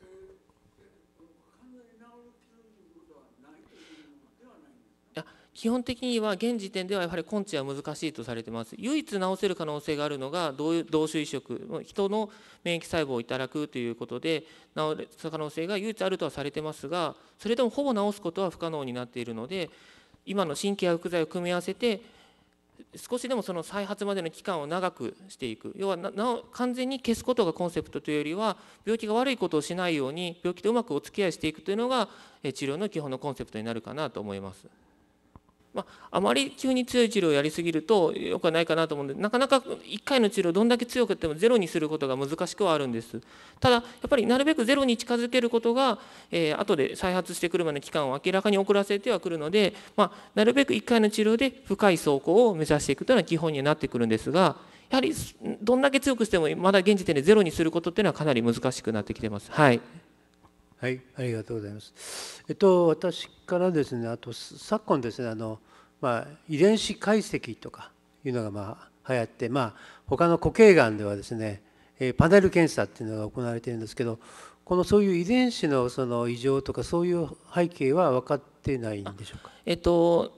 基本的には現時点ではやはり根治は難しいとされてます唯一治せる可能性があるのが同種移植人の免疫細胞をいただくということで治す可能性が唯一あるとはされてますがそれでもほぼ治すことは不可能になっているので今の神経や副剤を組み合わせて少しでもその再発までの期間を長くしていく要は完全に消すことがコンセプトというよりは病気が悪いことをしないように病気とうまくお付き合いしていくというのが治療の基本のコンセプトになるかなと思います。まあ、あまり急に強い治療をやりすぎるとよくはないかなと思うんでなかなか1回の治療どんだけ強くてもゼロにすることが難しくはあるんですただやっぱりなるべくゼロに近づけることが、えー、後で再発してくるまで期間を明らかに遅らせてはくるので、まあ、なるべく1回の治療で深い走行を目指していくというのは基本にはなってくるんですがやはりどんだけ強くしてもまだ現時点でゼロにすることっていうのはかなり難しくなってきてます。はいはい、ありがとうございます。えっと、私からですね、あと昨今ですね、あの、まあ、遺伝子解析とかいうのが、まあ、流行って、まあ、他の固形がんではですね、えパネル検査っていうのが行われてるんですけど、このそういう遺伝子のその異常とか、そういう背景は分かってないんでしょうか。えっと、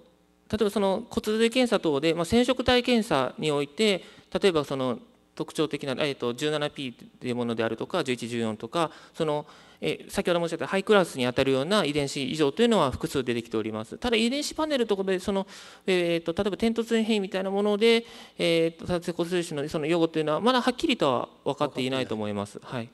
例えばその骨髄検査等で、まあ、染色体検査において、例えばその特徴的な、えー、と 17P というものであるとか1114とかその、えー、先ほど申し上げたハイクラスに当たるような遺伝子異常というのは複数出てきておりますただ遺伝子パネルとかでその、えーと、と例えば点突変異みたいなもので、えーと、と骨髄腫のそのというのはまだはっきりとは分かっていないと思います。はい、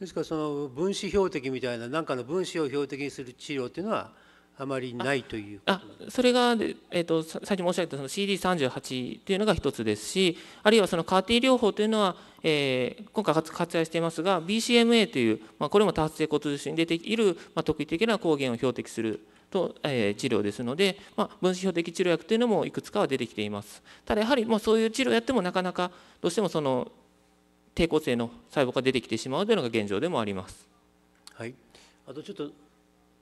ですからその分子標的みたいな何かの分子を標的にする治療というのはあまりないというあそれが、えーと、とさっき申し上げたその CD38 というのが一つですしあるいはそのカーティ療法というのは、えー、今回活躍していますが BCMA という、まあ、これも多発性骨髄腫に出ている、まあ、特異的な抗原を標的すると、えー、治療ですので、まあ、分子標的治療薬というのもいくつかは出てきていますただやはり、まあ、そういう治療をやってもなかなかどうしてもその抵抗性の細胞が出てきてしまうというのが現状でもあります。はい、あとちょっと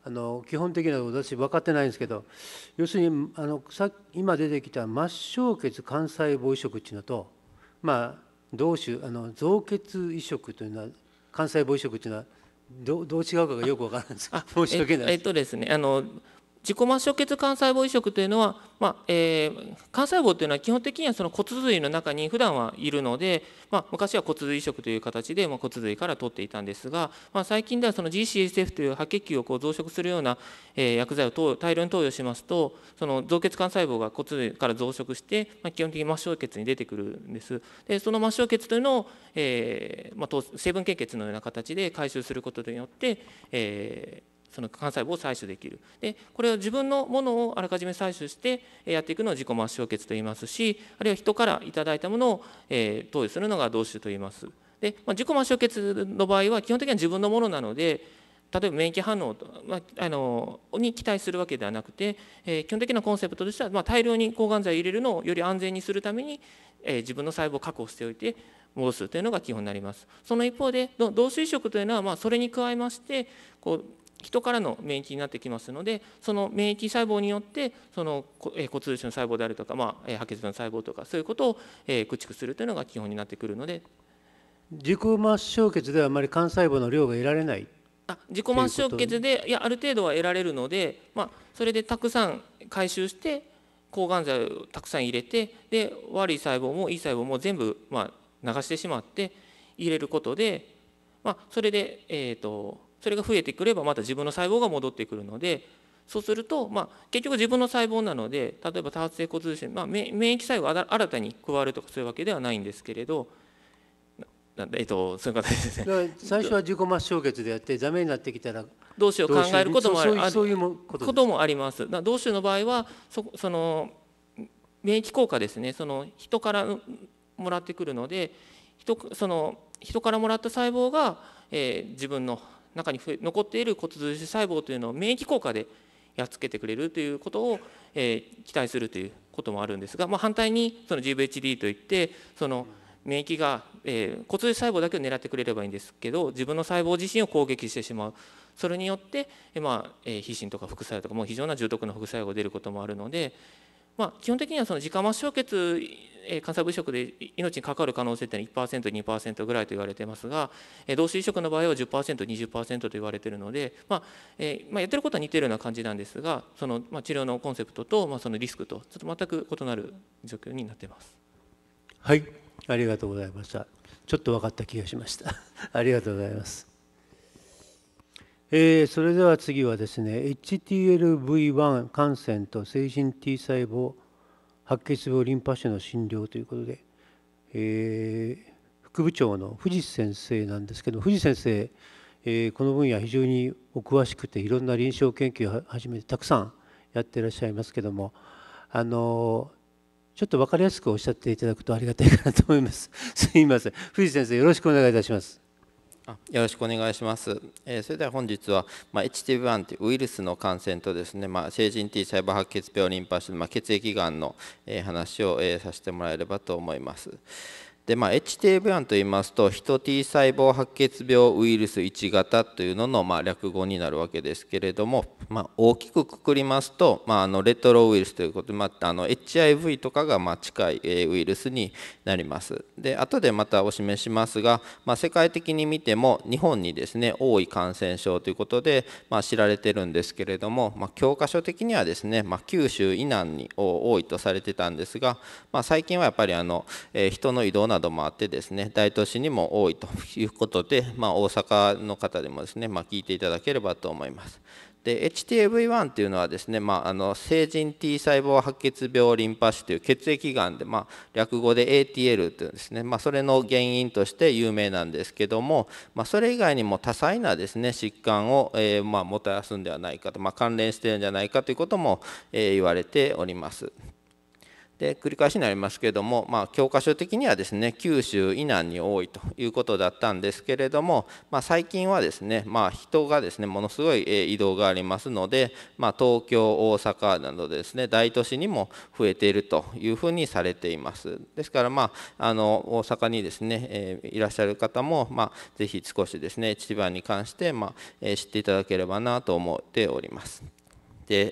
あの基本的なは私分かってないんですけど要するにあのさ今出てきた末梢血肝細胞移植っていうのとまあ同種あの造血移植というのは肝細胞移植というのはどどう違うかがよく分からないんです申し訳ないです。えっとですねあの自己末梢血幹細胞移植というのは、まあえー、幹細胞というのは基本的にはその骨髄の中に普段はいるので、まあ、昔は骨髄移植という形で、まあ、骨髄から取っていたんですが、まあ、最近ではその GCSF という白血球をこう増殖するような、えー、薬剤を大量に投与しますとその造血幹細胞が骨髄から増殖して、まあ、基本的に末梢血に出てくるんです。でその末梢血というのを、えーまあ、成分献血のような形で回収することによって、えーその幹細胞を採取できるでこれは自分のものをあらかじめ採取してやっていくのを自己末梢血と言いますしあるいは人から頂いたものを、えー、投与するのが同種と言います。でまあ、自己末梢血の場合は基本的には自分のものなので例えば免疫反応、まあ、あのに期待するわけではなくて、えー、基本的なコンセプトとしては、まあ、大量に抗がん剤を入れるのをより安全にするために、えー、自分の細胞を確保しておいて戻すというのが基本になります。その一方で同種移植というのは、まあ、それに加えましてこう人からの免疫になってきますのでその免疫細胞によってその骨髄腫の細胞であるとか、まあ、白血病の細胞とかそういうことを駆逐するというのが基本になってくるので自己末梢血ではあまり幹細胞の量が得られないあ自己末梢血でいやある程度は得られるので、まあ、それでたくさん回収して抗がん剤をたくさん入れてで悪い細胞もいい細胞も全部、まあ、流してしまって入れることで、まあ、それで、えーとそれが増えてくればまた自分の細胞が戻ってくるのでそうすると、まあ、結局自分の細胞なので例えば多発性骨髄腫、まあ、免疫細胞が新たに加わるとかそういうわけではないんですけれど。なえっと、そういう形ですね最初は自己末消血でやってダメになってきたらどうしよう考えることもあるそういうこともあります同種の場合はそその免疫効果ですねその人からもらってくるので人その人からもらった細胞が、えー、自分の中に残っている骨髄子細胞というのを免疫効果でやっつけてくれるということを、えー、期待するということもあるんですが、まあ、反対にその GVHD といってその免疫が、えー、骨髄細胞だけを狙ってくれればいいんですけど自分の細胞自身を攻撃してしまうそれによって、まあえー、皮疹とか副作用とかも非常な重篤な副作用が出ることもあるので、まあ、基本的にはその時間末消血え幹細胞移植で命にかかる可能性ってのは1%、2%ぐらいと言われてますが、え同種移植の場合は10%、20%と言われているので、まあえーまあ、やってることは似てるような感じなんですが、そのまあ、治療のコンセプトと、まあ、そのリスクと、ちょっと全く異なる状況になってます。はい、ありがとうございました。ちょっと分かった気がしました。ありがとうございます。えー、それでは次はですね HTLV1 感染と精神 T 細胞白血病リンパ腫の診療ということで、えー、副部長の藤先生なんですけど藤先生、えー、この分野非常にお詳しくていろんな臨床研究を始めてたくさんやってらっしゃいますけどもあのちょっと分かりやすくおっしゃっていただくとありがたいかなと思います。すいません。藤先生よろしくお願いいたします。あよろしくお願いします。えー、それでは本日は、まあ、HTV1 というウイルスの感染とですね、まあ、成人 T 細胞白血病リンパ腫、まあ、血液がんの、えー、話を、えー、させてもらえればと思います。で、まあ、HTV1 と言いますとヒト T 細胞白血病ウイルス1型というのの、まあ、略語になるわけですけれども、まあ、大きくくくりますと、まあ、あのレトロウイルスということで、まあ、あの HIV とかがまあ近い、ウイルスになりますで後でまたお示しますが、まあ、世界的に見ても日本にですね多い感染症ということで、まあ、知られてるんですけれども、まあ、教科書的にはですね、まあ、九州以南に多いとされてたんですが、まあ、最近はやっぱりあの、え人の移動などもあってですね大都市にも多いということで、まあ、大阪の方でもですね、まあ、聞いていただければと思います。で HTAV1 というのはですね、まあ、あの成人 T 細胞白血病リンパ腫という血液がんで、まあ、略語で ATL というんですね、まあ、それの原因として有名なんですけども、まあ、それ以外にも多彩なですね疾患を、えーまあ、もたらすんではないかと、まあ、関連してるんじゃないかということも、えー、言われております。で繰り返しになりますけれども、まあ、教科書的にはですね九州以南に多いということだったんですけれども、まあ、最近はですね、まあ、人がですねものすごい移動がありますので、まあ、東京大阪などですね大都市にも増えているというふうにされていますですから、まあ、あの大阪にですね、えー、いらっしゃる方も、まあ、ぜひ少しですね千葉に関して、まあ、知っていただければなと思っております。、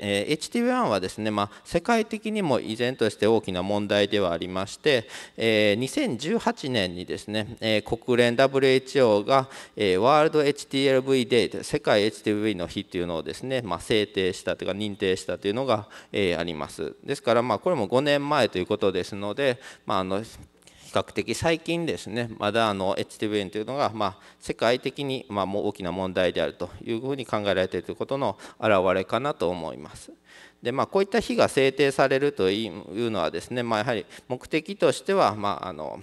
えー、HTV1 はですね、まあ、世界的にも依然として大きな問題ではありまして、えー、2018年にですね、えー、国連 WHO が、えー、ワールド HTLV デー世界 h t v の日というのをですね、まあ、制定したというか認定したというのが、えー、ありますですからまあこれも5年前ということですので、まあ、あの比較的最近ですねまだあの HTVN というのが、まあ世界的に、まも大きな問題であるというふうに考えられているということの表れかなと思います。でまあ、こういった日が制定されるというのはですね、まあ、やはり目的としては、まあ、あの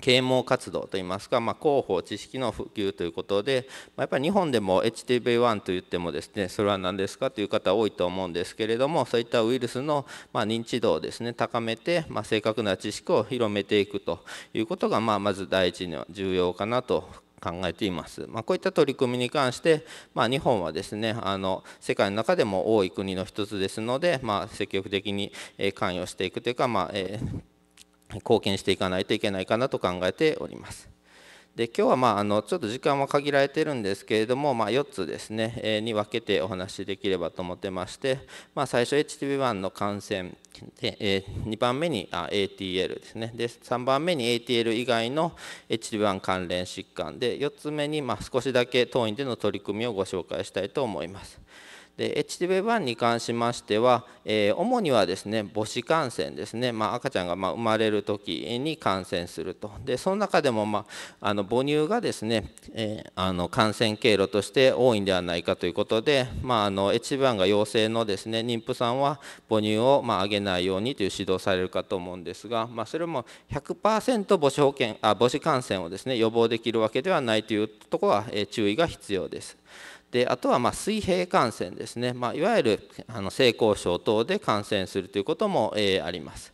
啓蒙活動といいますか、まあ、広報知識の普及ということで、まあ、やっぱり日本でも HTV1 といってもですねそれは何ですかという方多いと思うんですけれどもそういったウイルスのま認知度をですね高めて、まあ、正確な知識を広めていくということが、まあ、まず第一には重要かなと考えています。まあ、こういった取り組みに関して、まあ、日本はですねあの世界の中でも多い国の一つですので、まあ、積極的に関与していくというか、まあ貢献していかないといけないかなと考えております。で今日はまああのちょっと時間は限られてるんですけれども、まあ、4つですね、えに分けてお話しできればと思ってまして、まあ、最初 HTV1 の感染で、え2番目にあ ATL ですねで3番目に ATL 以外の HTV1 関連疾患で4つ目にまあ少しだけ当院での取り組みをご紹介したいと思います。で HTV1 に関しましては、えー、主にはですね母子感染ですね、まあ、赤ちゃんがま生まれる時に感染するとでその中でも、まあ、あの母乳がですね、えー、あの感染経路として多いんではないかということで、まあ、あの HTV1 が陽性のですね妊婦さんは母乳をまあげないようにという指導されるかと思うんですが、まあ、それも100%母子保険あ母子感染をですね予防できるわけではないというところは、えー、注意が必要です。であとはま水平感染ですね、まあ、いわゆるあの性交渉等で感染するということも、えー、あります。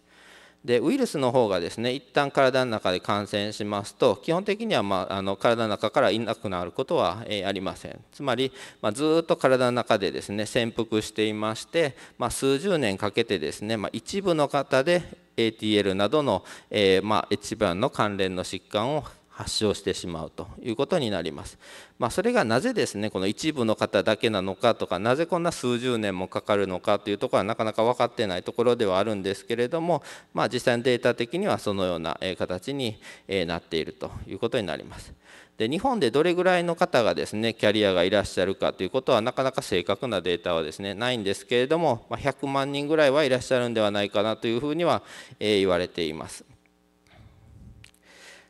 でウイルスの方がですね一旦体の中で感染しますと基本的には、まあ、あの体の中からいなくなることは、えー、ありませんつまり、まあ、ずっと体の中でですね潜伏していまして、まあ、数十年かけてですね、ま一部の方で ATL などの、えー、ま H 番の関連の疾患を発症してしまうということになります。まあ、それがなぜですねこの一部の方だけなのかとかなぜこんな数十年もかかるのかというところはなかなか分かってないところではあるんですけれども、まあ、実際のデータ的にはそのような形になっているということになります。で日本でどれぐらいの方がですねキャリアがいらっしゃるかということはなかなか正確なデータはですねないんですけれども、まあ、100万人ぐらいはいらっしゃるんではないかなというふうには、え言われています。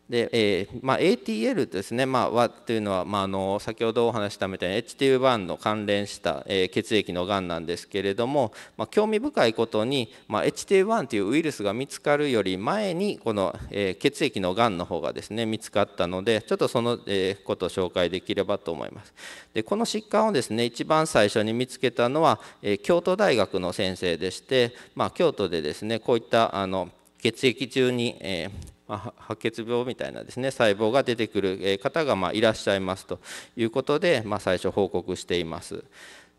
でえーまあ、ATL ですね、まあ、はというのは、まあ、あの先ほどお話したみたいに HTU1 の関連した、えー、血液のがんなんですけれども、まあ、興味深いことに、まあ、HTU1 というウイルスが見つかるより前にこの、えー、血液のがんの方がですね見つかったのでちょっとその、えー、ことを紹介できればと思いますでこの疾患をですね一番最初に見つけたのは、えー、京都大学の先生でして、まあ、京都でですねこういったあの血液中に、えーまあ、白血病みたいなですね細胞が出てくる方がまいらっしゃいますということで、まあ、最初報告しています。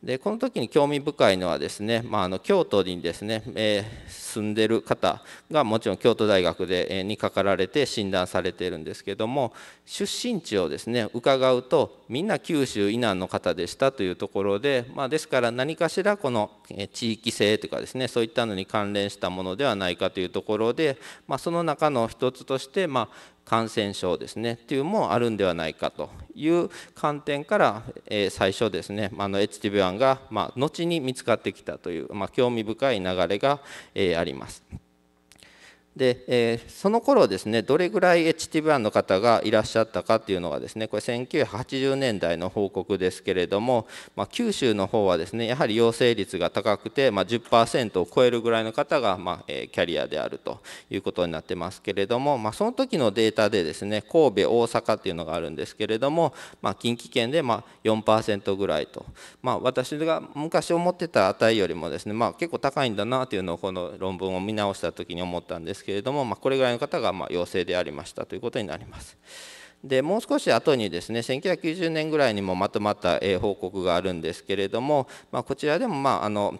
でこの時に興味深いのはですね、まあ、あの京都にですね、えー、住んでる方がもちろん京都大学で、えー、にかかられて診断されているんですけども出身地をですね伺うとみんな九州以南の方でしたというところで、まあ、ですから何かしらこの地域性というかですねそういったのに関連したものではないかというところで、まあ、その中の一つとして、まあ感染症ですねっていうのもあるんではないかという観点から、え最初ですね、まあ、の HTV1 が、ま後に見つかってきたという、ま興味深い流れが、えあります。で、えー、その頃ですねどれぐらい HTV1 の方がいらっしゃったかっていうのがですねこれ1980年代の報告ですけれども、まあ、九州の方はですねやはり陽性率が高くて、まあ、10%を超えるぐらいの方が、まあ、えキャリアであるということになってますけれども、まあ、その時のデータでですね神戸大阪っていうのがあるんですけれども、ま近畿圏でま4%ぐらいと、まあ、私が昔思ってた値よりもですね、ま結構高いんだなというのをこの論文を見直した時に思ったんですけどけれども、まあ、これぐらいの方がま陽性でありましたということになります。でもう少し後にですね1990年ぐらいにもまとまった、え報告があるんですけれども、まあ、こちらでも、まあ、あの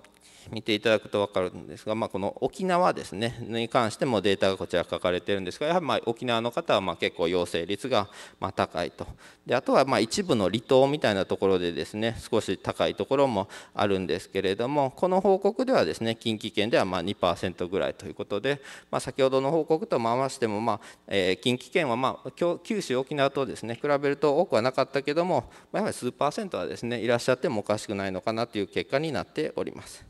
見ていただくと分かるんですが、まあ、この沖縄ですねに関してもデータがこちら書かれてるんですがやはりま沖縄の方はま結構陽性率がま高いとであとはま一部の離島みたいなところでですね少し高いところもあるんですけれどもこの報告ではですね近畿圏ではま2%ぐらいということで、まあ、先ほどの報告と回しても、まあえ近畿圏はま九州沖縄とですね比べると多くはなかったけどもやはり数パーセントはですねいらっしゃってもおかしくないのかなという結果になっております。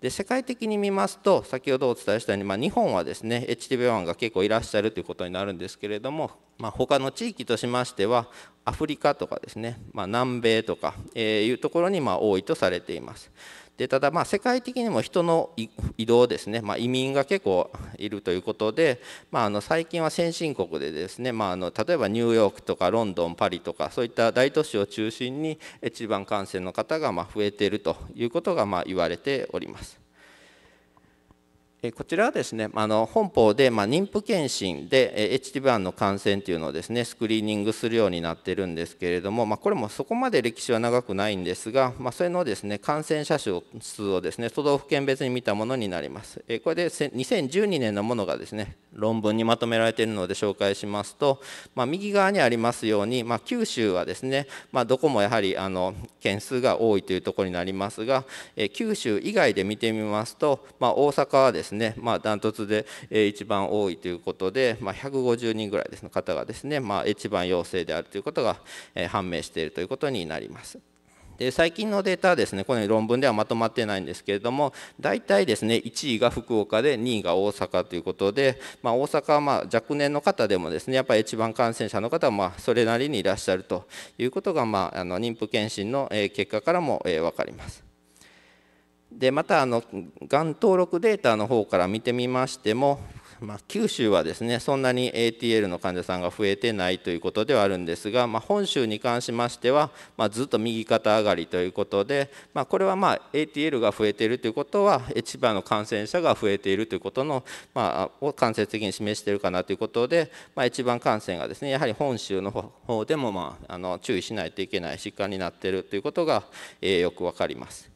で世界的に見ますと先ほどお伝えしたように、まあ、日本はですね HTV1 が結構いらっしゃるということになるんですけれども、まあ、他の地域としましてはアフリカとかですね、まあ、南米とか、えー、いうところにま多いとされています。でただまあ世界的にも人の移動ですね、まあ、移民が結構いるということで、まあ、あの最近は先進国でですね、まあ、あの例えばニューヨークとかロンドンパリとかそういった大都市を中心に一番感染の方がま増えているということがま言われております。こちらはですね、あの本邦で、まあ、妊婦検診で HTV1 の感染というのをですねスクリーニングするようになっているんですけれども、まあ、これもそこまで歴史は長くないんですが、まあ、それのですね感染者数をですね都道府県別に見たものになります。これで2012年のものがですね論文にまとめられているので紹介しますと、まあ、右側にありますように、まあ、九州はですね、まあ、どこもやはりあの件数が多いというところになりますが、九州以外で見てみますと、まあ、大阪はですねですね、まあ、ダントツで一番多いということで、まあ、150人ぐらいですの方がですね、まあ、一番陽性であるということが判明しているということになります。で最近のデータはですねこの論文ではまとまってないんですけれども大体ですね1位が福岡で2位が大阪ということで、まあ、大阪はまあ若年の方でもですねやっぱり一番感染者の方はまそれなりにいらっしゃるということが、まあ、あの妊婦健診の結果からも分かります。でまたあのがん登録データの方から見てみましても、まあ、九州はですねそんなに ATL の患者さんが増えてないということではあるんですが、まあ、本州に関しましては、まあ、ずっと右肩上がりということで、まこれはま ATL が増えているということは千葉の感染者が増えているということの、まを間接的に示しているかなということで、まあ、一番感染がですねやはり本州の方でもまあの注意しないといけない疾患になっているということが、えよく分かります。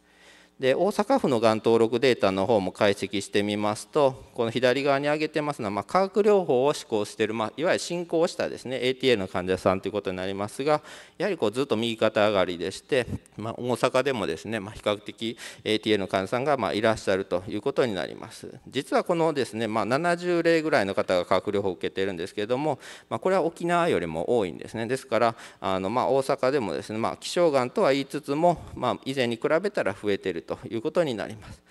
で大阪府のがん登録データの方も解析してみますとこの左側に上げてますのは、まあ、化学療法を施行している、まあ、いわゆる進行したですね ATL の患者さんということになりますがやはりこうずっと右肩上がりでして、まあ、大阪でもですね、まあ、比較的 ATL の患者さんがまいらっしゃるということになります実はこのですね、ま70例ぐらいの方が化学療法を受けているんですけれども、まこれは沖縄よりも多いんですねですからあのま大阪でもですね、ま希少がんとは言いつつも、ま以前に比べたら増えていると。ということになります。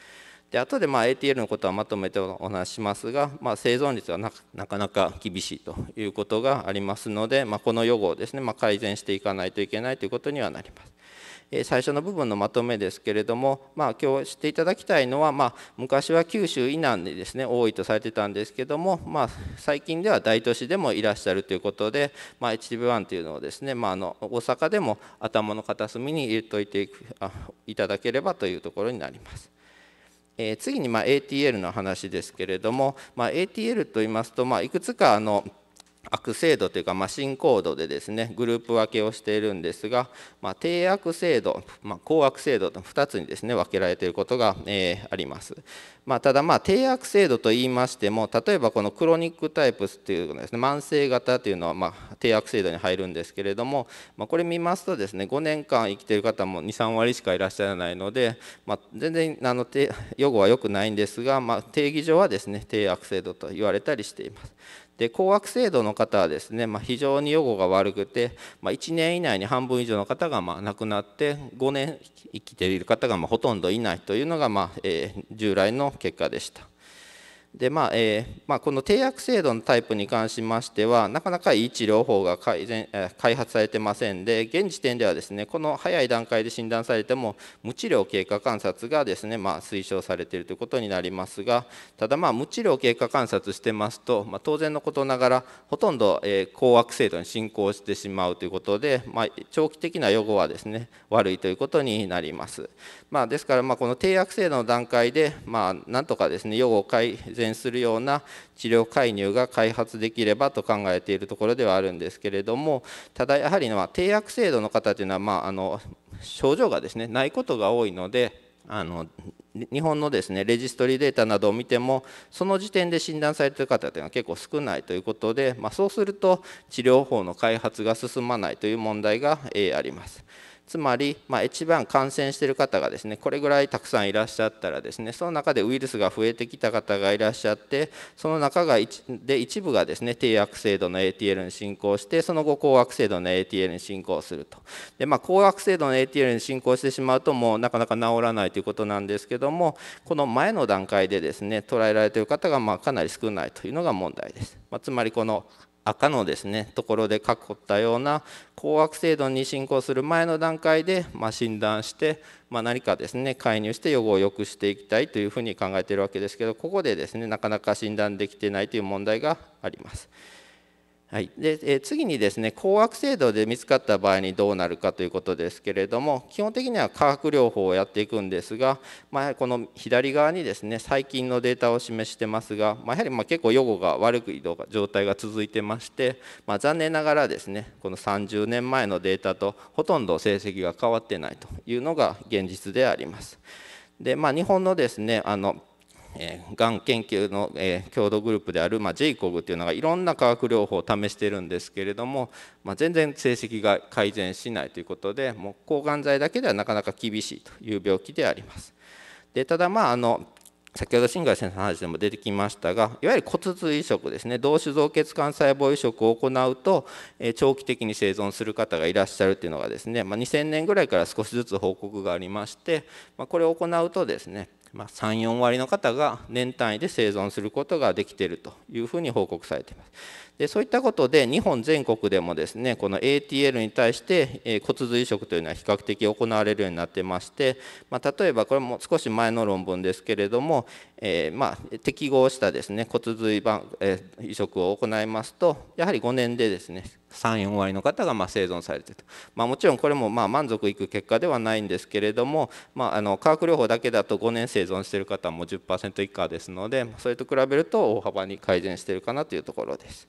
で後でまあ ATL のことはまとめてお話しますが、まあ、生存率はなかなか厳しいということがありますので、まあ、この予後をですね、まあ、改善していかないといけないということにはなります。最初の部分のまとめですけれども、まあ、今日知っていただきたいのは、まあ、昔は九州以南でですね多いとされてたんですけども、まあ、最近では大都市でもいらっしゃるということで、まあ、HTV1 というのをですね、まあ、あの大阪でも頭の片隅に入れておいていただければというところになります。えー、次にま ATL の話ですけれども、まあ、ATL と言いますと、まいくつかあの悪制度というか、まあ、進行度でですねグループ分けをしているんですが、まあ、低悪制度、まあ、高悪制度と2つにですね分けられていることが、えー、あります、まあ、ただ低悪制度といいましても例えばこのクロニックタイプスというですね慢性型というのはまあ低悪制度に入るんですけれども、まあ、これ見ますとですね5年間生きている方も23割しかいらっしゃらないので、まあ、全然あの予後は良くないんですが、まあ、定義上はですね低悪制度と言われたりしていますで高額制度の方はですね、まあ、非常に予後が悪くて、まあ、1年以内に半分以上の方がまあ亡くなって5年生きている方がまあほとんどいないというのがまあ、え従来の結果でした。でまあえーまあ、この定薬制度のタイプに関しましてはなかなかいい治療法が改善開発されてませんで現時点ではですねこの早い段階で診断されても無治療経過観察がですね、まあ、推奨されているということになりますがただまあ無治療経過観察してますと、まあ、当然のことながらほとんど、えー、高悪制度に進行してしまうということで、まあ、長期的な予後はですね悪いということになります、まあ、ですからまあこの定薬制度の段階で、まあ、なんとかですね予後改善善するような治療介入が開発できればと考えているところではあるんですけれどもただやはりま低約制度の方というのは、まあ、あの症状がですねないことが多いのであの日本のですねレジストリデータなどを見てもその時点で診断されている方というのは結構少ないということで、まあ、そうすると治療法の開発が進まないという問題が、えあります。つまり、まあ、h 感染している方がですねこれぐらいたくさんいらっしゃったらですねその中でウイルスが増えてきた方がいらっしゃってその中がで一部がですね低悪性度の ATL に進行してその後高悪性度の ATL に進行するとで、まあ、高悪性度の ATL に進行してしまうともうなかなか治らないということなんですけどもこの前の段階でですね捉えられている方がまあかなり少ないというのが問題です、まあ、つまりこの赤のですねところで囲ったような高悪性度に進行する前の段階で、まあ、診断して、まあ、何かですね介入して予防を良くしていきたいというふうに考えているわけですけどここでですねなかなか診断できてないという問題があります。はいでえ次にですね高悪制度で見つかった場合にどうなるかということですけれども基本的には化学療法をやっていくんですが、まあ、この左側にですね最近のデータを示してますが、まあ、やはりま結構予後が悪い状態が続いてまして、まあ、残念ながらですねこの30年前のデータとほとんど成績が変わってないというのが現実であります。でまあ、日本のですねあのえがん研究の、え共同グループである、まェ JCOG というのがいろんな化学療法を試してるんですけれども、ま全然成績が改善しないということでもう抗がん剤だけではなかなか厳しいという病気であります。でただまああの先ほど新海先生の話でも出てきましたがいわゆる骨髄移植ですね同種造血幹細胞移植を行うと、え長期的に生存する方がいらっしゃるというのがですね、まあ、2000年ぐらいから少しずつ報告がありまして、まあ、これを行うとですねまあ、34割の方が年単位で生存することができているというふうに報告されていますでそういったことで日本全国でもですねこの ATL に対して、え骨髄移植というのは比較的行われるようになってまして、まあ、例えばこれも少し前の論文ですけれども、えー、まあ、適合したですね骨髄板、えー、移植を行いますとやはり5年でですね34割の方がま生存されてと、まあ、もちろんこれもま満足いく結果ではないんですけれども、まああ、の化学療法だけだと5年生存している方も10%以下ですのでそれと比べると大幅に改善しているかなというところです。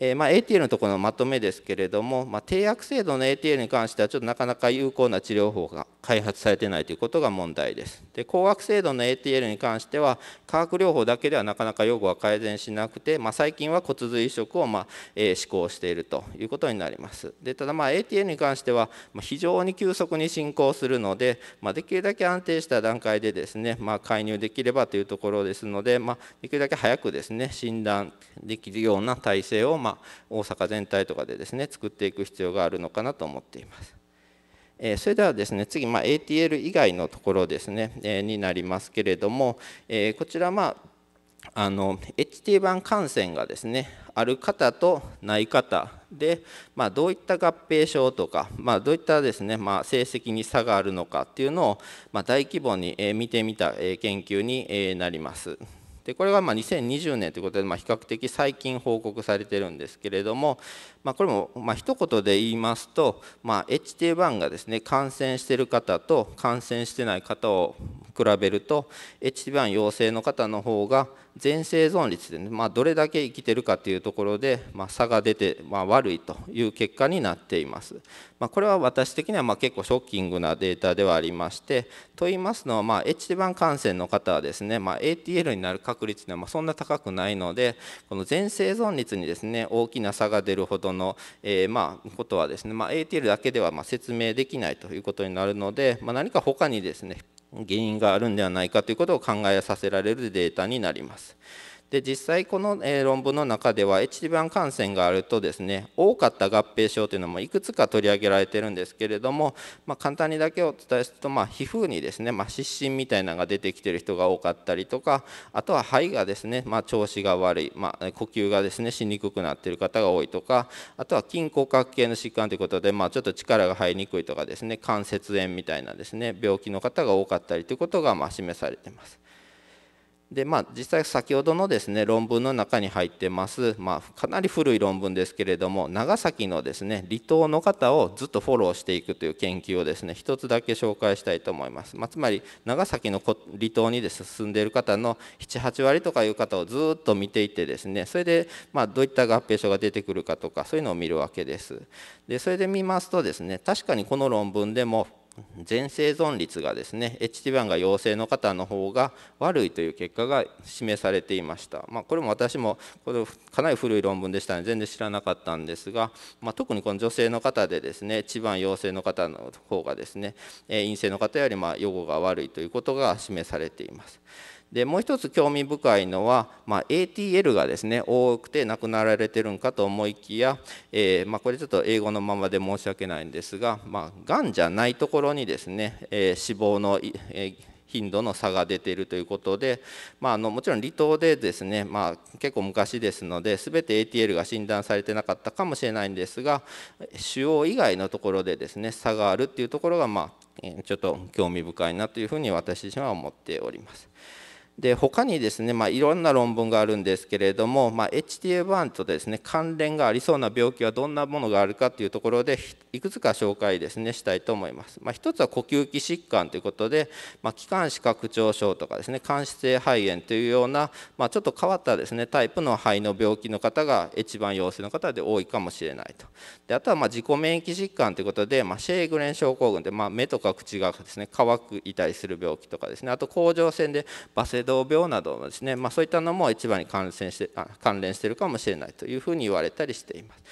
えー、まあ、ATL のところのまとめですけれども、まあ、低薬制度の ATL に関してはちょっとなかなか有効な治療法が開発されてないということが問題です。で高額制度の ATL に関しては化学療法だけではなかなか用語は改善しなくて、まあ、最近は骨髄移植を、まあえー、施行しているということになります。でただ、ま ATL に関しては非常に急速に進行するので、まあ、できるだけ安定した段階でですね、まあ、介入できればというところですので、まあ、できるだけ早くですね診断できるような体制を、まあまあ、大阪全体とかでですね作っていく必要があるのかなと思っています。えそれではですね次、まあ、ATL 以外のところですね、えになりますけれども、えこちら、まあ、あの HT 版感染がですねある方とない方で、まあ、どういった合併症とか、まあ、どういったですね、まあ、成績に差があるのかっていうのを、ま大規模に見てみた研究になります。でこれがま2020年ということで、ま比較的最近報告されてるんですけれども、まあ、これもま一言で言いますと、ま HT1 がですね感染してる方と感染してない方を比べると HT1 陽性の方の方が全生存率でね、まあ、どれだけ生きてるかというところで、まあ、差が出て、まあ、悪いという結果になっています。まあ、これは私的にはま結構ショッキングなデータではありましてと言いますのは、ま HT1 感染の方はですね、ま ATL になる確率はまそんな高くないのでこの全生存率にですね大きな差が出るほどの、えー、まことはですね、ま ATL だけではま説明できないということになるので、ま何か他にですね原因があるんではないかということを考えさせられるデータになります。で実際この、え論文の中では HTV1 感染があるとですね多かった合併症というのもいくつか取り上げられてるんですけれども、まあ、簡単にだけお伝えすると、まあ、皮膚にですね、まあ、湿疹みたいなのが出てきてる人が多かったりとかあとは肺がですね、ま調子が悪い、ま呼吸がですねしにくくなってる方が多いとかあとは筋骨格系の疾患ということで、まちょっと力が入りにくいとかですね関節炎みたいなですね病気の方が多かったりということがま示されてます。でまあ、実際先ほどのですね論文の中に入ってます、まあ、かなり古い論文ですけれども長崎のですね離島の方をずっとフォローしていくという研究をですね一つだけ紹介したいと思います、まあ、つまり長崎の離島にです、ね、住んでいる方の78割とかいう方をずっと見ていてですねそれで、まどういった合併症が出てくるかとかそういうのを見るわけですでそれで見ますとですね確かにこの論文でも全生存率がですね HT1 が陽性の方の方が悪いという結果が示されていました、まあ、これも私もこれかなり古い論文でしたので全然知らなかったんですが、まあ、特にこの女性の方でですね h 番陽性の方の方がですね陰性の方よりま予後が悪いということが示されています。でもう一つ興味深いのは、まあ、ATL がですね多くて亡くなられてるんかと思いきや、えー、まあ、これちょっと英語のままで申し訳ないんですがまあ、がんじゃないところにですね、えー、死亡の、えー頻度の差が出ているということで、まあ、あのもちろん離島でですね、まあ、結構昔ですので全て ATL が診断されてなかったかもしれないんですが腫瘍以外のところでですね差があるっていうところが、まあ、ちょっと興味深いなというふうに私自身は思っております。で他にですね、まあ、いろんな論文があるんですけれども、まあ、HTA1 とですね関連がありそうな病気はどんなものがあるかというところでいくつか紹介ですねしたいと思います、まあ、一つは呼吸器疾患ということで、まあ、気管支拡張症とかですね間質性肺炎というような、まあ、ちょっと変わったですねタイプの肺の病気の方が一番陽性の方で多いかもしれないとであとはまあ自己免疫疾患ということで、まあ、シェーグレン症候群で、まあ、目とか口がですね乾くいたりする病気とかですねあと甲状腺でバセ同病などのですね、まあ、そういったのも一番に関連してあ関連してるかもしれないというふうに言われたりしています。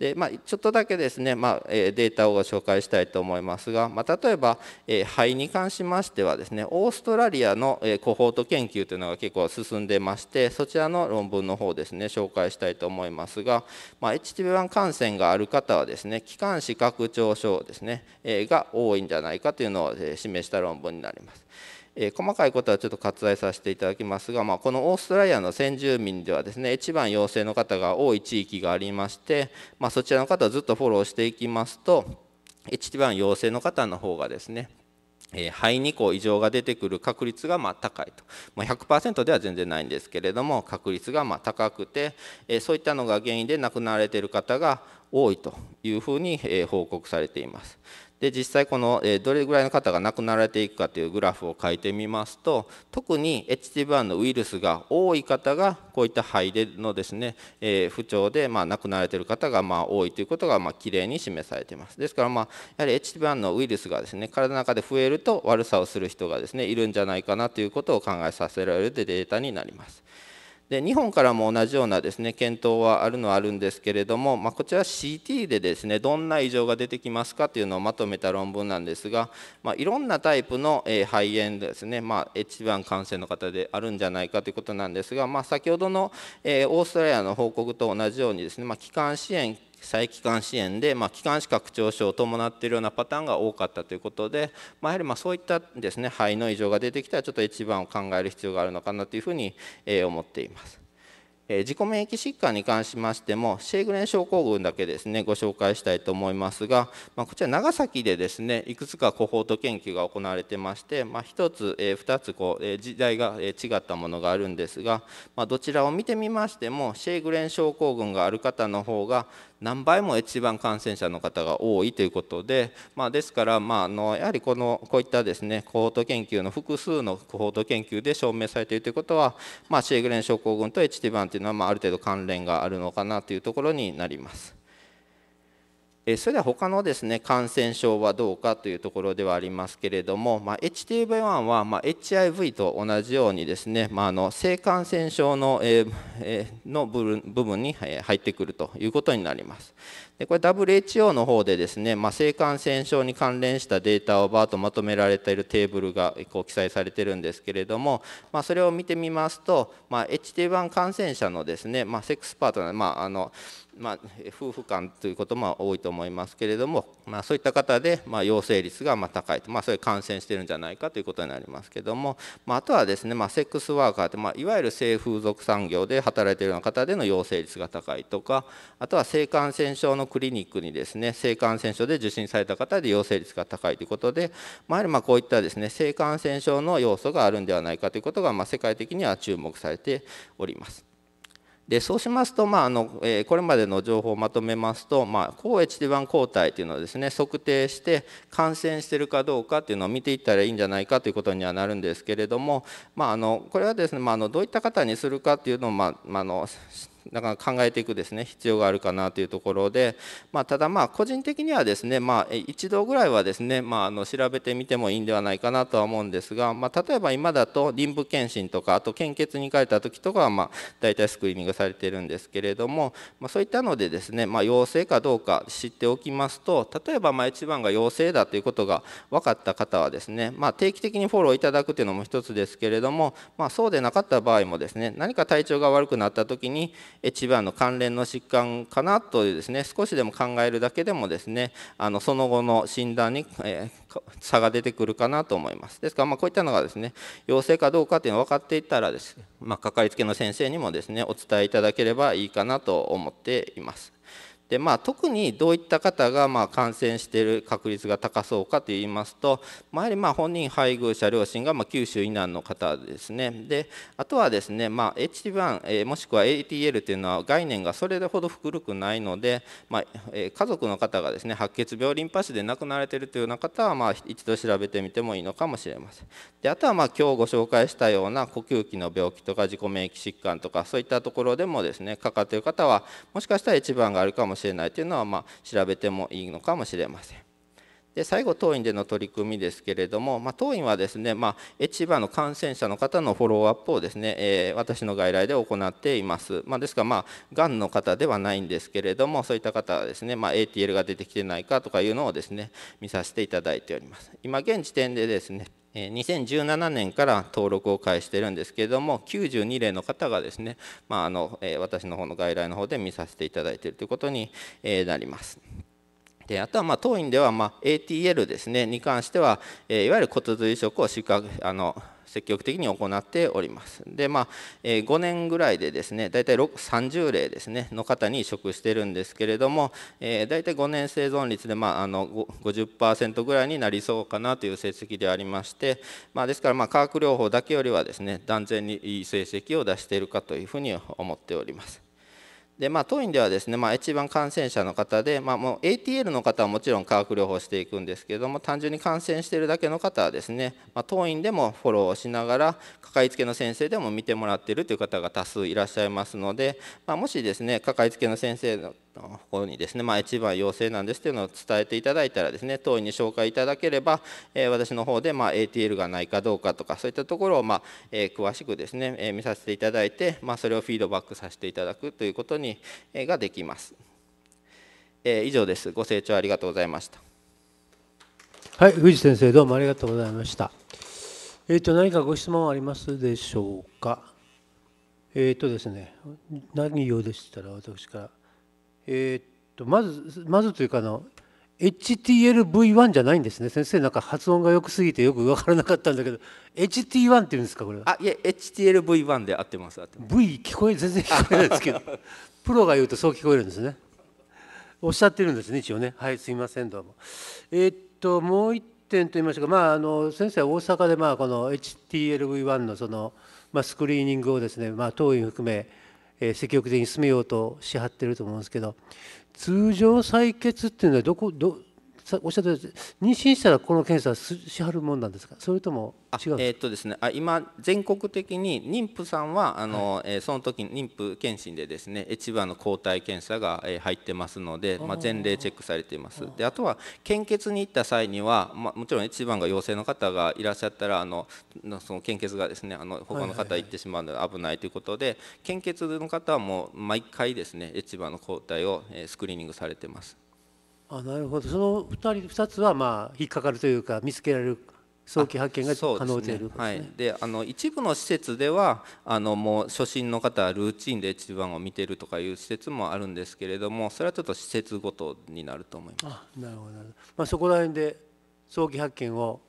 でまあ、ちょっとだけですね、まあ、データをご紹介したいと思いますが、まあ、例えば、え肺に関しましてはですねオーストラリアの、えコホート研究というのが結構進んでましてそちらの論文の方ですね紹介したいと思いますが、まあ、HTV1 感染がある方はですね気管支拡張症ですね、えが多いんじゃないかというのを、え示した論文になります。え細かいことはちょっと割愛させていただきますが、まあ、このオーストラリアの先住民ではですね一番陽性の方が多い地域がありまして、まあ、そちらの方をずっとフォローしていきますと一番陽性の方の方がですね肺にこう異常が出てくる確率がま高いと、まあ、100%では全然ないんですけれども確率がま高くて、そういったのが原因で亡くなられている方が多いというふうに、報告されていますで実際このどれぐらいの方が亡くなられていくかというグラフを書いてみますと特に HTV1 のウイルスが多い方がこういった肺でのですね、え不調でま亡くなられている方がま多いということがまあきれいに示されていますですからまやはり HTV1 のウイルスがですね体の中で増えると悪さをする人がですねいるんじゃないかなということを考えさせられるデータになります。で日本からも同じようなですね検討はあるのはあるんですけれども、まあ、こちら CT でですねどんな異常が出てきますかというのをまとめた論文なんですが、まあ、いろんなタイプの、え肺炎ですね、まあ、H1 感染の方であるんじゃないかということなんですが、まあ、先ほどの、えオーストラリアの報告と同じようにですね、まあ、気管支援再帰還支援で、まあ、気管支拡張症を伴っているようなパターンが多かったということで、まあ、やはりまあそういったですね肺の異常が出てきたらちょっと一番を考える必要があるのかなというふうに、え思っています。え自己免疫疾患に関しましてもシェーグレン症候群だけですねご紹介したいと思いますが、まあ、こちら長崎でですねいくつかコホート研究が行われてまして、まあ、1つ、えー、2つこう、え時代が、え違ったものがあるんですが、まあ、どちらを見てみましてもシェーグレン症候群がある方の方が何倍も一番感染者の方が多いということで、まあ、ですから、まあ、あのやはりこのこういったですねコート研究の複数のコート研究で証明されているということは、まあ、シエグレン症候群と HT 1というのは、まあ、ある程度関連があるのかなというところになります。それでは他のですね感染症はどうかというところではありますけれども、まあ、HTV1 は、まあ、HIV と同じようにですね、まあ、あの性感染症の,、えー、の部分に入ってくるということになります。でこれ WHO の方でですね、まあ、性感染症に関連したデータをバーッとまとめられているテーブルがこう記載されてるんですけれども、まあ、それを見てみますと、まあ、HT1 感染者のですね、まセックスパートナー、まああのま夫婦間ということも多いと思いますけれども、まそういった方で、ま陽性率がま高いと、まあ、それ感染してるんじゃないかということになりますけれども、まあ、とはですね、まセックスワーカーって、まいわゆる性風俗産業で働いているような方での陽性率が高いとかあとは性感染症のクリニックにですね性感染症で受診された方で陽性率が高いということで、まあ、やはりまこういったですね性感染症の要素があるんではないかということが、ま世界的には注目されております。でそうしますと、まああのえー、これまでの情報をまとめますと、まあ、抗 HD1 抗体というのをです、ね、測定して感染しているかどうかというのを見ていったらいいんじゃないかということにはなるんですけれども、まあ、あのこれはですね、ねまあ、あのどういった方にするかというのを、まあ、まあのだから考えていくですね必要があるかなというところで、まあ、ただまあ個人的にはですね、まあ、一度ぐらいはですね、まあ、あの調べてみてもいいんではないかなとは思うんですが、まあ、例えば今だと臨部検診とかあと献血に行かれた時とかはまあ大体スクリーニングされてるんですけれども、まあ、そういったのでですね、まあ、陽性かどうか知っておきますと例えばまあ一番が陽性だということが分かった方はですね、まあ、定期的にフォローいただくというのも一つですけれども、まあ、そうでなかった場合もですね何か体調が悪くなった時に千番の関連の疾患かなというですね少しでも考えるだけでもですねあのその後の診断に、えー、差が出てくるかなと思いますですからまこういったのがですね陽性かどうかというのが分かっていたらです、ね、まあ、かかりつけの先生にもですねお伝えいただければいいかなと思っています。でまあ、特にどういった方がまあ感染している確率が高そうかと言いますと、まやはりまあ本人配偶者両親がまあ九州以南の方ですねであとはですね、まあ、H1、えー、もしくは ATL というのは概念がそれほど古くないので、まあえ家族の方がですね白血病リンパ腫で亡くなられているというような方は、まあ、一度調べてみてもいいのかもしれませんであとはまあ今日ご紹介したような呼吸器の病気とか自己免疫疾患とかそういったところでもですねかかっている方はもしかしたら H 番があるかもしれませんしれないというのは、まあ、調べてもいいのかもしれません。で最後当院での取り組みですけれども、まあ、当院はですね、まあ、エチバの感染者の方のフォローアップをですね、えー、私の外来で行っています、まあ、ですからまあがんの方ではないんですけれどもそういった方はですね、まあ、ATL が出てきてないかとかいうのをですね見させていただいております今現時点でですね2017年から登録を開始しているんですけれども92例の方がですね、まあ、あの私の方の外来の方で見させていただいているということになります。であとはまあ当院ではまあ ATL ですねに関しては、えいわゆる骨髄移植をあの積極的に行っております。で、まあ、え5年ぐらいでですね、大体30例ですね、の方に移植してるんですけれども、え大体5年生存率で、まあ、あの50%ぐらいになりそうかなという成績でありまして、まあ、ですから、まあ、化学療法だけよりはですね、断然にいい成績を出しているかというふうに思っております。でまあ、当院ではですね、まあ、一番感染者の方で、まあ、もう ATL の方はもちろん化学療法していくんですけれども単純に感染しているだけの方はですね、まあ、当院でもフォローをしながらかかりつけの先生でも見てもらっているという方が多数いらっしゃいますので、まあ、もしですねかかりつけの先生のここにですね、まあ、一番陽性なんですというのを伝えていただいたらですね当院に紹介いただければ、えー、私の方で、まあ、ATL がないかどうかとかそういったところを、まあえー、詳しくですね、えー、見させていただいて、まあ、それをフィードバックさせていただくということに、えー、ができます、えー、以上ですご清聴ありがとうございましたはい藤先生どうもありがとうございましたえっ、ー、と何かご質問ありますでしょうかえっ、ー、とですね何をでしたら私からえー、っとまずまずというかあの HTLV1 じゃないんですね先生なんか発音が良くすぎてよく分からなかったんだけど HT1 っていうんですかこれあいえ HTLV1 で合ってますってます V 聞こえ全然聞こえないですけど プロが言うとそう聞こえるんですねおっしゃってるんですね一応ねはいすいませんどうもえー、っともう一点と言いましたが、まあ、あの先生は大阪でまあこの HTLV1 のその、まあ、スクリーニングをですね、まあ、当院含めえ積極的に進めようとしはってると思うんですけど通常採決っていうのはどこどおっしゃった妊娠したらこの検査しはるもんなんですかそれとも違うえー、っとですね、あ今全国的に妊婦さんはあの、はい、えー、その時妊婦検診でですね一番の抗体検査が、えー、入ってますので、まあ、前例チェックされていますであとは献血に行った際には、まあ、もちろん一番が陽性の方がいらっしゃったらあのその献血がですねあの他の方行ってしまうので危ないということで、はいはいはい、献血の方はもう毎回ですね一番の抗体を、えー、スクリーニングされてます。あなるほどその 2, 人2つはまあ引っかかるというか見つけられる早期発見が可能で、ね、はい、であの一部の施設ではあのもう初心の方はルーチンで一番を見てるとかいう施設もあるんですけれどもそれはちょっと施設ごとになると思います。なるほどまあ、そこら辺で早期発見を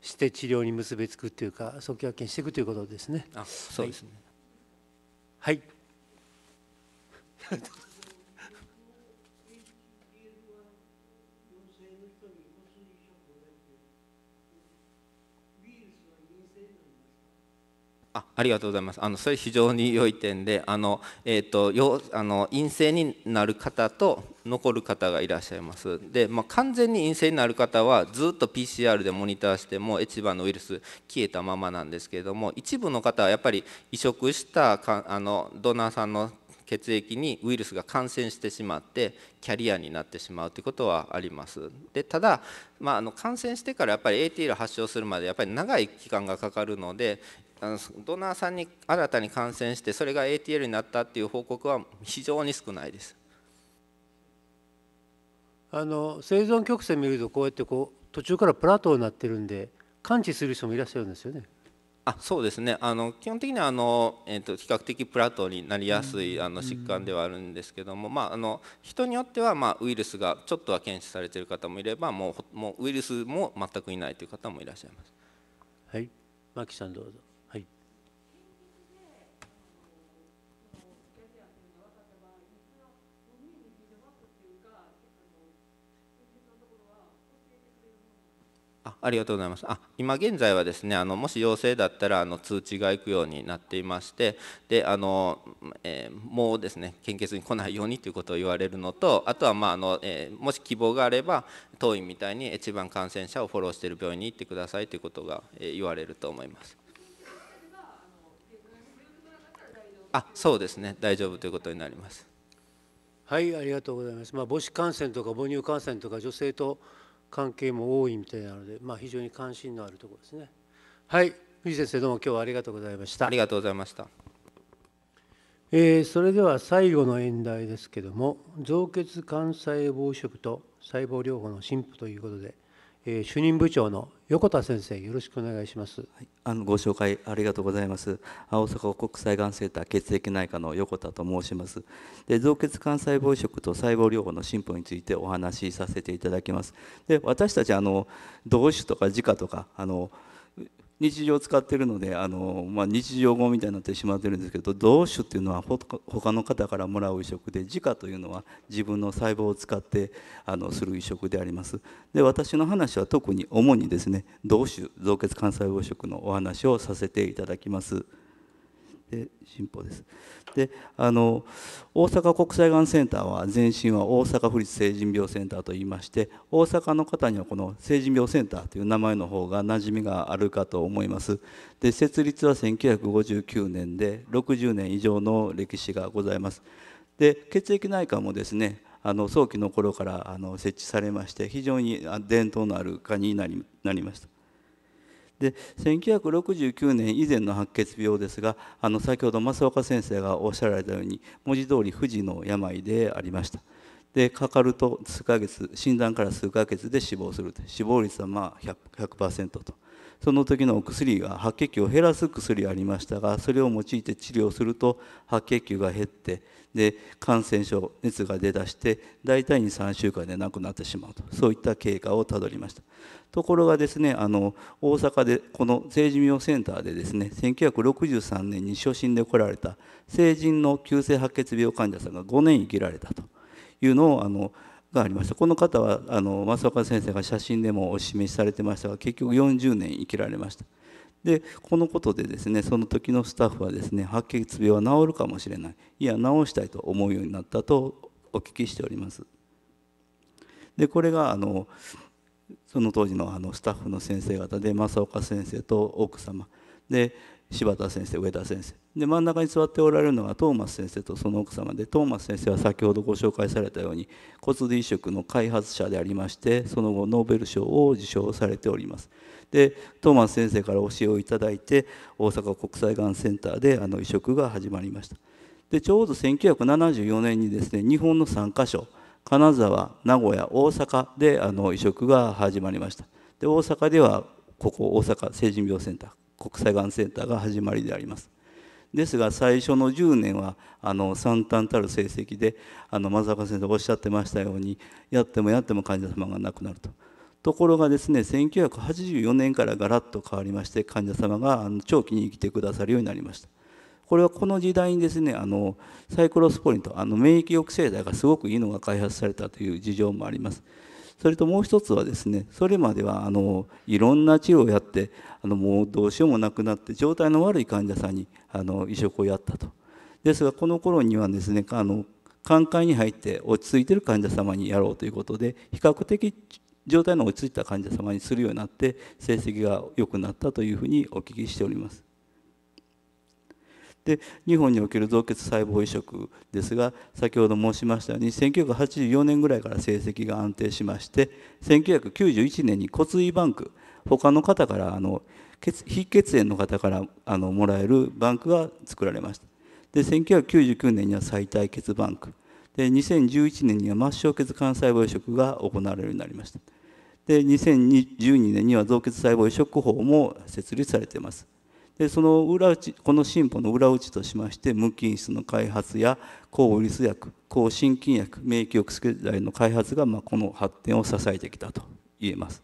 して治療に結びつくというか早期発見していくということですね。あそうですね、はい、はいあありがとうございますあのそれ非常に良い点であの、えーと、よあの陰性になる方と残る方がいらっしゃいますで、まあ、完全に陰性になる方はずっと PCR でモニターしてもエチバのウイルス消えたままなんですけれども一部の方はやっぱり移植したかあのドナーさんの血液にウイルスが感染してしまってキャリアになってしまうということはあります。でただ、まあ、あの感染してからやっぱり ATL 発症するまでやっぱり長い期間がかかるのであのドナーさんに新たに感染してそれが ATL になったっていう報告は非常に少ないですあの生存曲線見るとこうやってこう途中からプラトーになってるんで感知する人もいらっしゃるんですよね。あそうですねあの基本的にはあの、えーと、比較的プラトーになりやすい、あの疾患ではあるんですけども、まあ、あの人によっては、まあ、ウイルスがちょっとは検出されている方もいればもうもうウイルスも全くいないという方もいらっしゃいます。はい、牧さんどうぞあありがとうございますあ今現在はですねあのもし陽性だったらあの通知が行くようになっていましてであの、えー、もうですね献血に来ないようにということを言われるのとあとは、まああのえー、もし希望があれば当院みたいに一番感染者をフォローしている病院に行ってくださいということが、えー、言われると思います。あそうですね大丈夫ということになります。はいありがとうございます。まあ、母子感染とか母乳感染とか女性と関係も多いみたいなので、まあ、非常に関心のあるところですね。はい、藤先生、どうも今日はありがとうございました。ありがとうございました。えー、それでは最後の演題ですけれども、造血幹細胞移植と細胞療法の進歩ということで、えー、主任部長の横田先生よろしくお願いします、はい、あのご紹介ありがとうございます大阪国際がんセンター血液内科の横田と申しますで造血幹細胞移植と細胞療法の進歩についてお話しさせていただきますで私たちあの同種とか自家とかあの日常使ってるのであの、まあ、日常語みたいになってしまってるんですけど同種っていうのは他の方からもらう移植で自家というのは自分の細胞を使ってあのする移植でありますで私の話は特に主にですね同種造血幹細胞移植のお話をさせていただきます。で進歩ですであの大阪国際がんセンターは前身は大阪府立成人病センターといいまして大阪の方にはこの成人病センターという名前の方が馴染みがあるかと思いますで設立は1959年で60年以上の歴史がございますで血液内科もですねあの早期の頃からあの設置されまして非常に伝統のある科になりなりましたで1969年以前の白血病ですがあの先ほど増岡先生がおっしゃられたように文字通り不治の病でありました。でかかると数ヶ月診断から数ヶ月で死亡する死亡率はまあ 100%, 100とその時のお薬が白血球を減らす薬がありましたがそれを用いて治療すると白血球が減ってで感染症熱が出だして大体に3週間で亡くなってしまうとそういった経過をたどりましたところがですねあの大阪でこの政治民謡センターでですね1963年に初診で来られた成人の急性白血病患者さんが5年生きられたというのをあのがありましたこの方はあの松岡先生が写真でもお示しされてましたが結局40年生きられました。でこのことでですねその時のスタッフはですね白血病は治るかもしれないいや治したいと思うようになったとお聞きしております。でこれがあのその当時のあのスタッフの先生方で正岡先生と奥様で柴田先生上田先生で真ん中に座っておられるのがトーマス先生とその奥様でトーマス先生は先ほどご紹介されたように骨髄移植の開発者でありましてその後ノーベル賞を受賞されておりますでトーマス先生から教えをいただいて大阪国際がんセンターであの移植が始まりましたでちょうど1974年にですね日本の3カ所金沢名古屋大阪であの移植が始まりましたで大阪ではここ大阪成人病センター国際がんセンターが始まりでありますですが最初の10年はあの惨憺たる成績であの松坂先生おっしゃってましたようにやってもやっても患者様が亡くなるとところがですね1984年からガラッと変わりまして患者様が長期に生きてくださるようになりましたこれはこの時代にですねあのサイクロスポリンとあの免疫抑制剤がすごくいいのが開発されたという事情もあります。それともう一つはですねそれまではあのいろんな治療をやってあのもうどうしようもなくなって状態の悪い患者さんにあの移植をやったと。ですがこの頃にはですねあの寛解に入って落ち着いてる患者様にやろうということで比較的状態の落ち着いた患者様にするようになって成績が良くなったというふうにお聞きしております。で日本における造血細胞移植ですが先ほど申しましたように1984年ぐらいから成績が安定しまして1991年に骨髄バンク他の方からあの非血縁の方からあのもらえるバンクが作られましたで1999年には最大血バンクで2011年には末梢血幹細胞移植が行われるようになりましたで2012年には造血細胞移植法も設立されていますでその裏打ちこの進歩の裏打ちとしまして無菌質の開発や抗ウイルス薬抗真菌薬免疫抑制剤の開発が、まあ、この発展を支えてきたと言えます。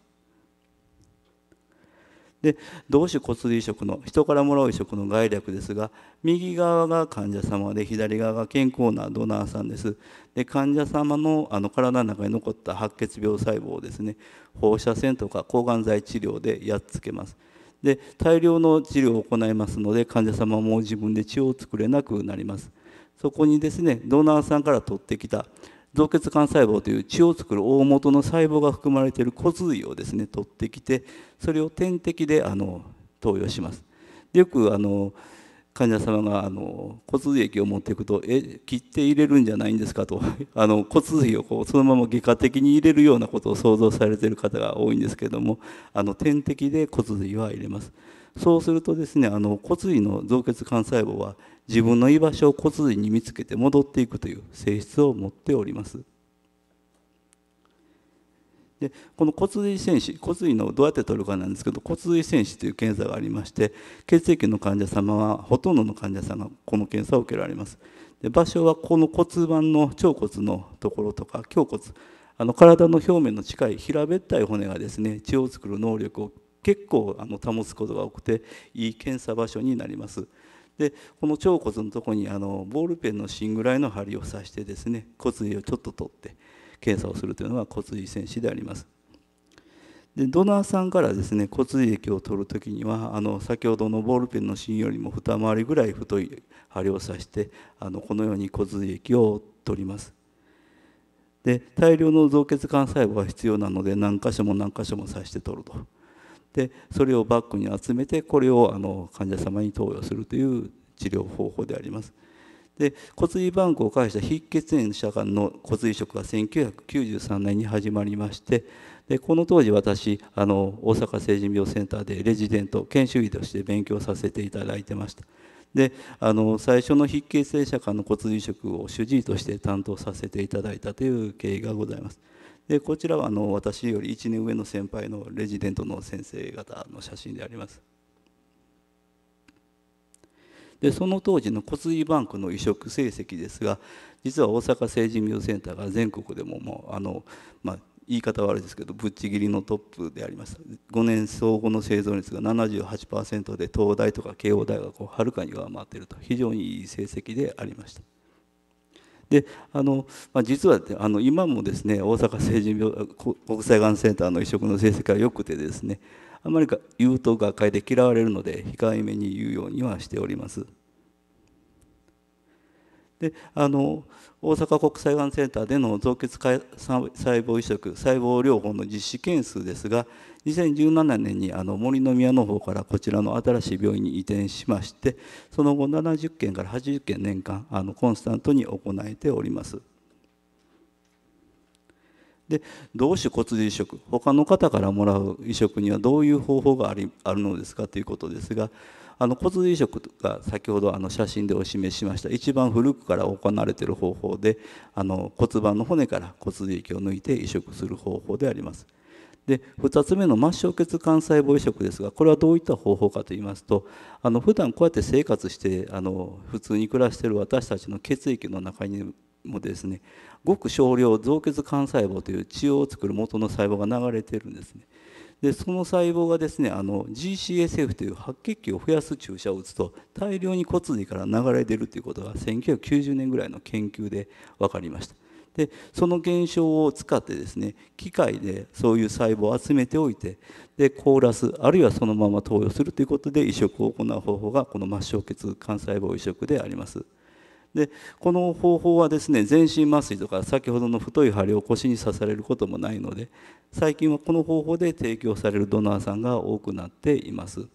で同種骨髄移植の人からもらう移植の概略ですが右側が患者様で左側が健康なドナーさんですで患者様のあの体の中に残った白血病細胞をですね放射線とか抗がん剤治療でやっつけますで大量の治療を行いますので患者様も自分で血を作れなくなりますそこにですねドナーさんから取ってきた造血幹細胞という血を作る大元の細胞が含まれている骨髄をですね取ってきてそれを点滴であの投与しますよくあの患者様があの骨髄液を持っていくと「え切って入れるんじゃないんですかと」あの骨髄をこうそのまま外科的に入れるようなことを想像されてる方が多いんですけどもあの点滴で骨髄は入れます。そうするとですねあの骨髄の造血幹細胞は自分の居場所を骨髄に見つけて戻っていくという性質を持っております。でこの骨髄戦子骨髄のどうやって取るかなんですけど骨髄戦子という検査がありまして血液の患者様はほとんどの患者さんがこの検査を受けられますで場所はこの骨盤の腸骨のところとか胸骨あの体の表面の近い平べったい骨がですね血を作る能力を結構あの保つことが多くていい検査場所になりますでこの腸骨のとこにあのボールペンの芯ぐらいの針を刺してですね骨髄をちょっと取って検査をするというのが骨髄戦士であります。でドナーさんからですね骨髄液を取る時にはあの先ほどのボールペンの芯よりも二回りぐらい太い針を刺してあのこのように骨髄液を取ります。で大量の造血幹細胞が必要なので何箇所も何箇所も刺して取ると。でそれをバッグに集めてこれをあの患者様に投与するという治療方法であります。で骨髄バンクを介した非血縁者間の骨髄移植が1993年に始まりましてでこの当時私あの大阪成人病センターでレジデント研修医として勉強させていただいてました。であの最初の非血縁者間の骨髄移植を主治医として担当させていただいたという経緯がございます。でこちらはあの私より1年上の先輩のレジデントの先生方の写真であります。でその当時の骨髄バンクの移植成績ですが実は大阪成人病センターが全国でももうあの、まあ、言い方はあれですけどぶっちぎりのトップであります5年総合の生存率が78%で東大とか慶応大学をはるかに上回っていると非常にいい成績でありました。であの、まあ、実はあの今もですね大阪成人病国際がんセンターの移植の成績が良くてですねあまり言うと学会で嫌われるので控えめに言うようにはしております。であの大阪国際がんセンターでの造血細胞移植細胞療法の実施件数ですが2017年にあの森の宮の方からこちらの新しい病院に移転しましてその後70件から80件年間あのコンスタントに行えております。でどうして骨髄移植他の方からもらう移植にはどういう方法がありあるのですかということですがあの骨髄移植が先ほどあの写真でお示ししました一番古くから行われている方法であの骨盤の骨から骨髄液を抜いて移植する方法であります。で2つ目の末梢血幹細胞移植ですがこれはどういった方法かといいますとあの普段こうやって生活してあの普通に暮らしている私たちの血液の中にもですねごく少量造血幹細胞という血を作る元の細胞が流れてるんですね。でその細胞がですねあの GCSF という白血球を増やす注射を打つと大量に骨髄から流れ出るということが1990年ぐらいの研究で分かりました。でその現象を使ってですね機械でそういう細胞を集めておいてで凍らすあるいはそのまま投与するということで移植を行う方法がこの末梢血幹細胞移植であります。でこの方法はですね全身麻酔とか先ほどの太い針を腰に刺されることもないので最近はこの方法で提供されるドナーさんが多くなっています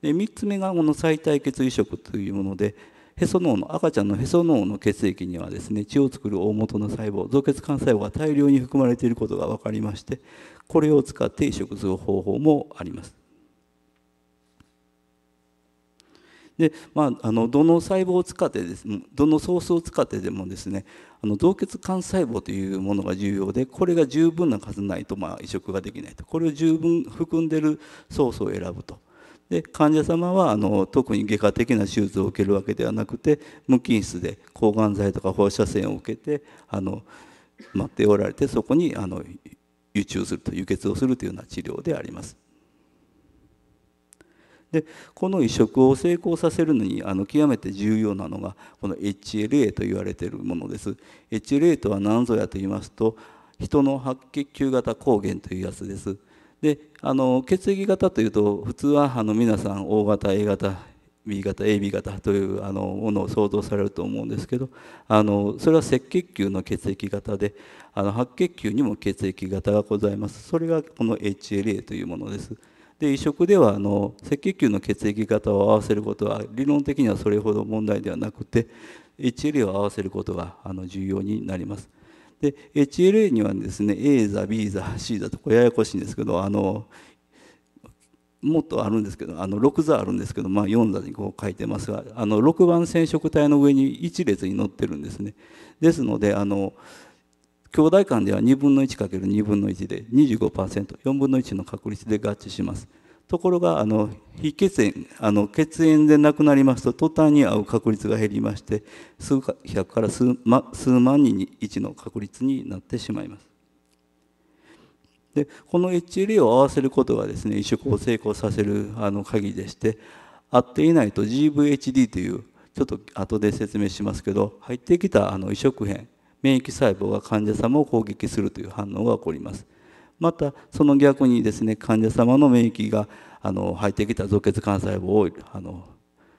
で3つ目がこの再対血移植というものでへそのの赤ちゃんのへその緒の血液にはですね血を作る大元の細胞造血幹細胞が大量に含まれていることが分かりましてこれを使って移植する方法もありますで、まあ、あのどの細胞を使ってですどのソースを使ってでもですねあの造血幹細胞というものが重要でこれが十分な数ないと、まあ、移植ができないとこれを十分含んでるソースを選ぶと。で患者様はあの特に外科的な手術を受けるわけではなくて無菌室で抗がん剤とか放射線を受けてあの待っておられてそこにあの輸注すると輸血をするというような治療であります。でこの移植を成功させるのにあの極めて重要なのがこの HLA と言われているものです HLA とは何ぞやと言いますと人の白血球型抗原というやつですであの血液型というと普通はあの皆さん O 型 A 型 B 型 AB 型というあのものを想像されると思うんですけどあのそれは赤血球の血液型であの白血球にも血液型がございますそれがこの HLA というものです。で移植ではあの赤血球の血液型を合わせることは理論的にはそれほど問題ではなくて HLA を合わせることがあの重要になります。で HLA にはですね A 座 B 座 C 座とこややこしいんですけどあのもっとあるんですけどあの6座あるんですけど、まあ、4座にこう書いてますがあの6番染色体の上に1列に載ってるんですね。ですのであの兄弟間では2分の1る2分の1で 25%4 分の1の確率で合致しますところがあの非血縁あの血縁でなくなりますと途端に合う確率が減りまして数百から数,、ま、数万人に1の確率になってしまいますでこの HLA を合わせることがですね移植を成功させるあの鍵でして合っていないと GVHD というちょっと後で説明しますけど入ってきたあの移植片免疫細胞が患者様を攻撃するという反応が起こりますまたその逆にですね患者様の免疫があの入ってきた造血幹細胞をあの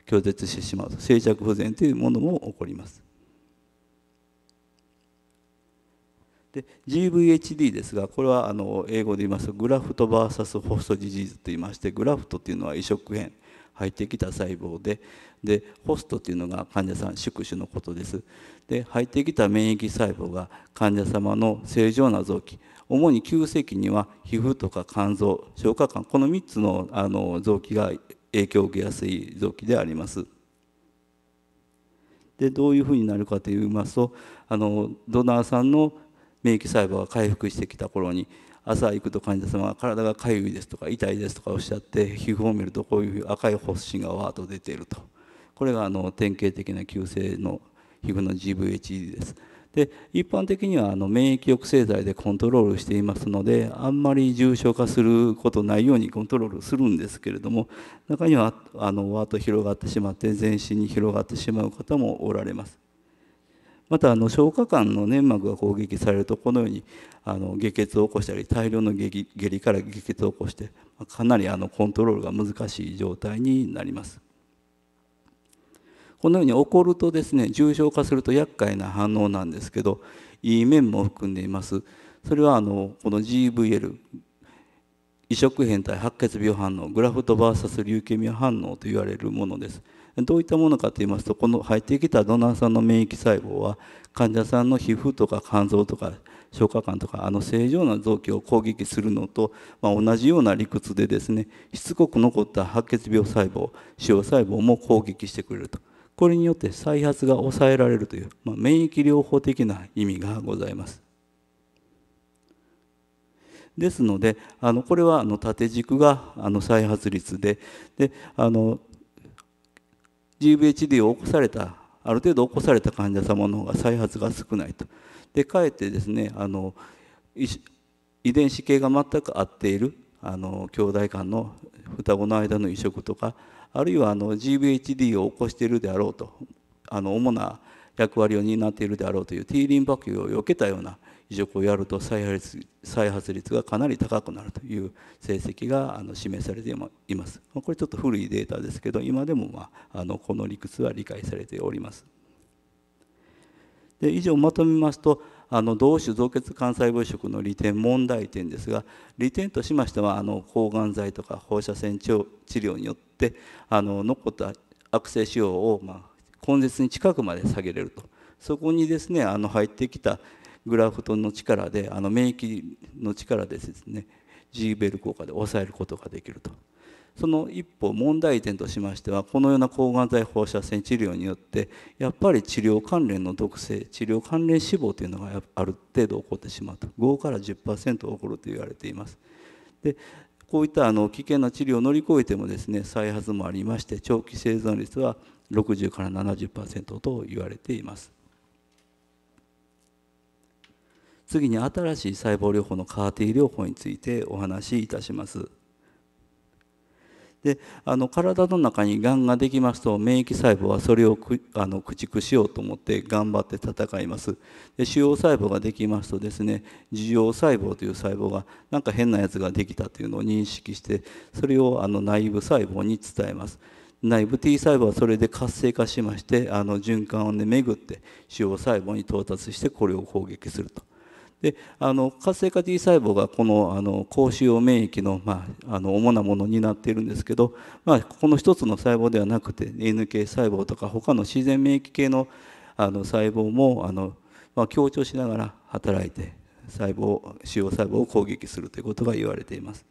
拒絶してしまうと静着不全というものも起こりますで GVHD ですがこれはあの英語で言いますとグラフト VS ホストディジーズと言いましてグラフトっていうのは移植変入ってきた細胞ででホストっていうのが患者さん宿主のことですで入ってきた免疫細胞が患者様の正常な臓器主に急性期には皮膚とか肝臓消化管この3つのあの臓器が影響を受けやすい臓器であります。でどういうふうになるかといいますとあのドナーさんの免疫細胞が回復してきた頃に朝行くと患者様が体が痒いですとか痛いですとかおっしゃって皮膚を見るとこういう赤い発疹がわーっと出ているとこれがあの典型的な急性の皮膚の GVHD です。で一般的にはあの免疫抑制剤でコントロールしていますのであんまり重症化することないようにコントロールするんですけれども中にはあのわーっと広がってしまって全身に広がってしまう方もおられます。またあの消化管の粘膜が攻撃されるとこのようにあの下血を起こしたり大量の下痢から下血を起こしてかなりあのコントロールが難しい状態になります。このように起こるとですね重症化すると厄介な反応なんですけどいい面も含んでいますそれはあのこの GVL 移植変態白血病反応グラフトサス、リューケミア反応と言われるものですどういったものかと言いますとこの入ってきたドナーさんの免疫細胞は患者さんの皮膚とか肝臓とか消化管とかあの正常な臓器を攻撃するのと、まあ、同じような理屈でですねしつこく残った白血病細胞腫瘍細胞も攻撃してくれるとこれによって再発が抑えられるという、まあ、免疫療法的な意味がございます。ですのであのこれはあの縦軸があの再発率でであの GVHD を起こされたある程度起こされた患者様の方が再発が少ないと。でかえってですねあの遺伝子系が全く合っているあの兄弟間の双子の間の移植とかあるいはあの GVHD を起こしているであろうとあの主な役割を担っているであろうという T リンパ球を避けたような移植をやると再発再発率がかなり高くなるという成績があの示されています。これちょっと古いデータですけど今でも、まあ、あのこの理屈は理解されております。で以上まとめますとあの同種造血幹細胞移植の利点問題点ですが利点としましてはあの抗がん剤とか放射線治療によってあの残った悪性腫瘍を、まあ、根絶に近くまで下げれるとそこにですねあの入ってきたグラフトンの力であの免疫の力でですね G ベル効果で抑えることができるとその一歩問題点としましてはこのような抗がん剤放射線治療によってやっぱり治療関連の毒性治療関連死亡というのがある程度起こってしまうと5から10%起こると言われています。でこういったあの危険な治療を乗り越えてもですね再発もありまして長期生存率は60から70%と言われています。次に新しい細胞療法の CAR-T 療法についてお話しいたします。であの体の中にがんができますと免疫細胞はそれをあの駆逐しようと思って頑張って戦いますで腫瘍細胞ができますとですね受容細胞という細胞がなんか変なやつができたというのを認識してそれをあの内部細胞に伝えます内部 T 細胞はそれで活性化しましてあの循環を、ね、巡って腫瘍細胞に到達してこれを攻撃するとであの活性化 T 細胞がこのあの高腫瘍免疫の,、まあ、あの主なものになっているんですけど、まあ、この一つの細胞ではなくて NK 細胞とか他の自然免疫系のあの細胞もあの、まあ、強調しながら働いて細胞腫瘍細胞を攻撃するということが言われています。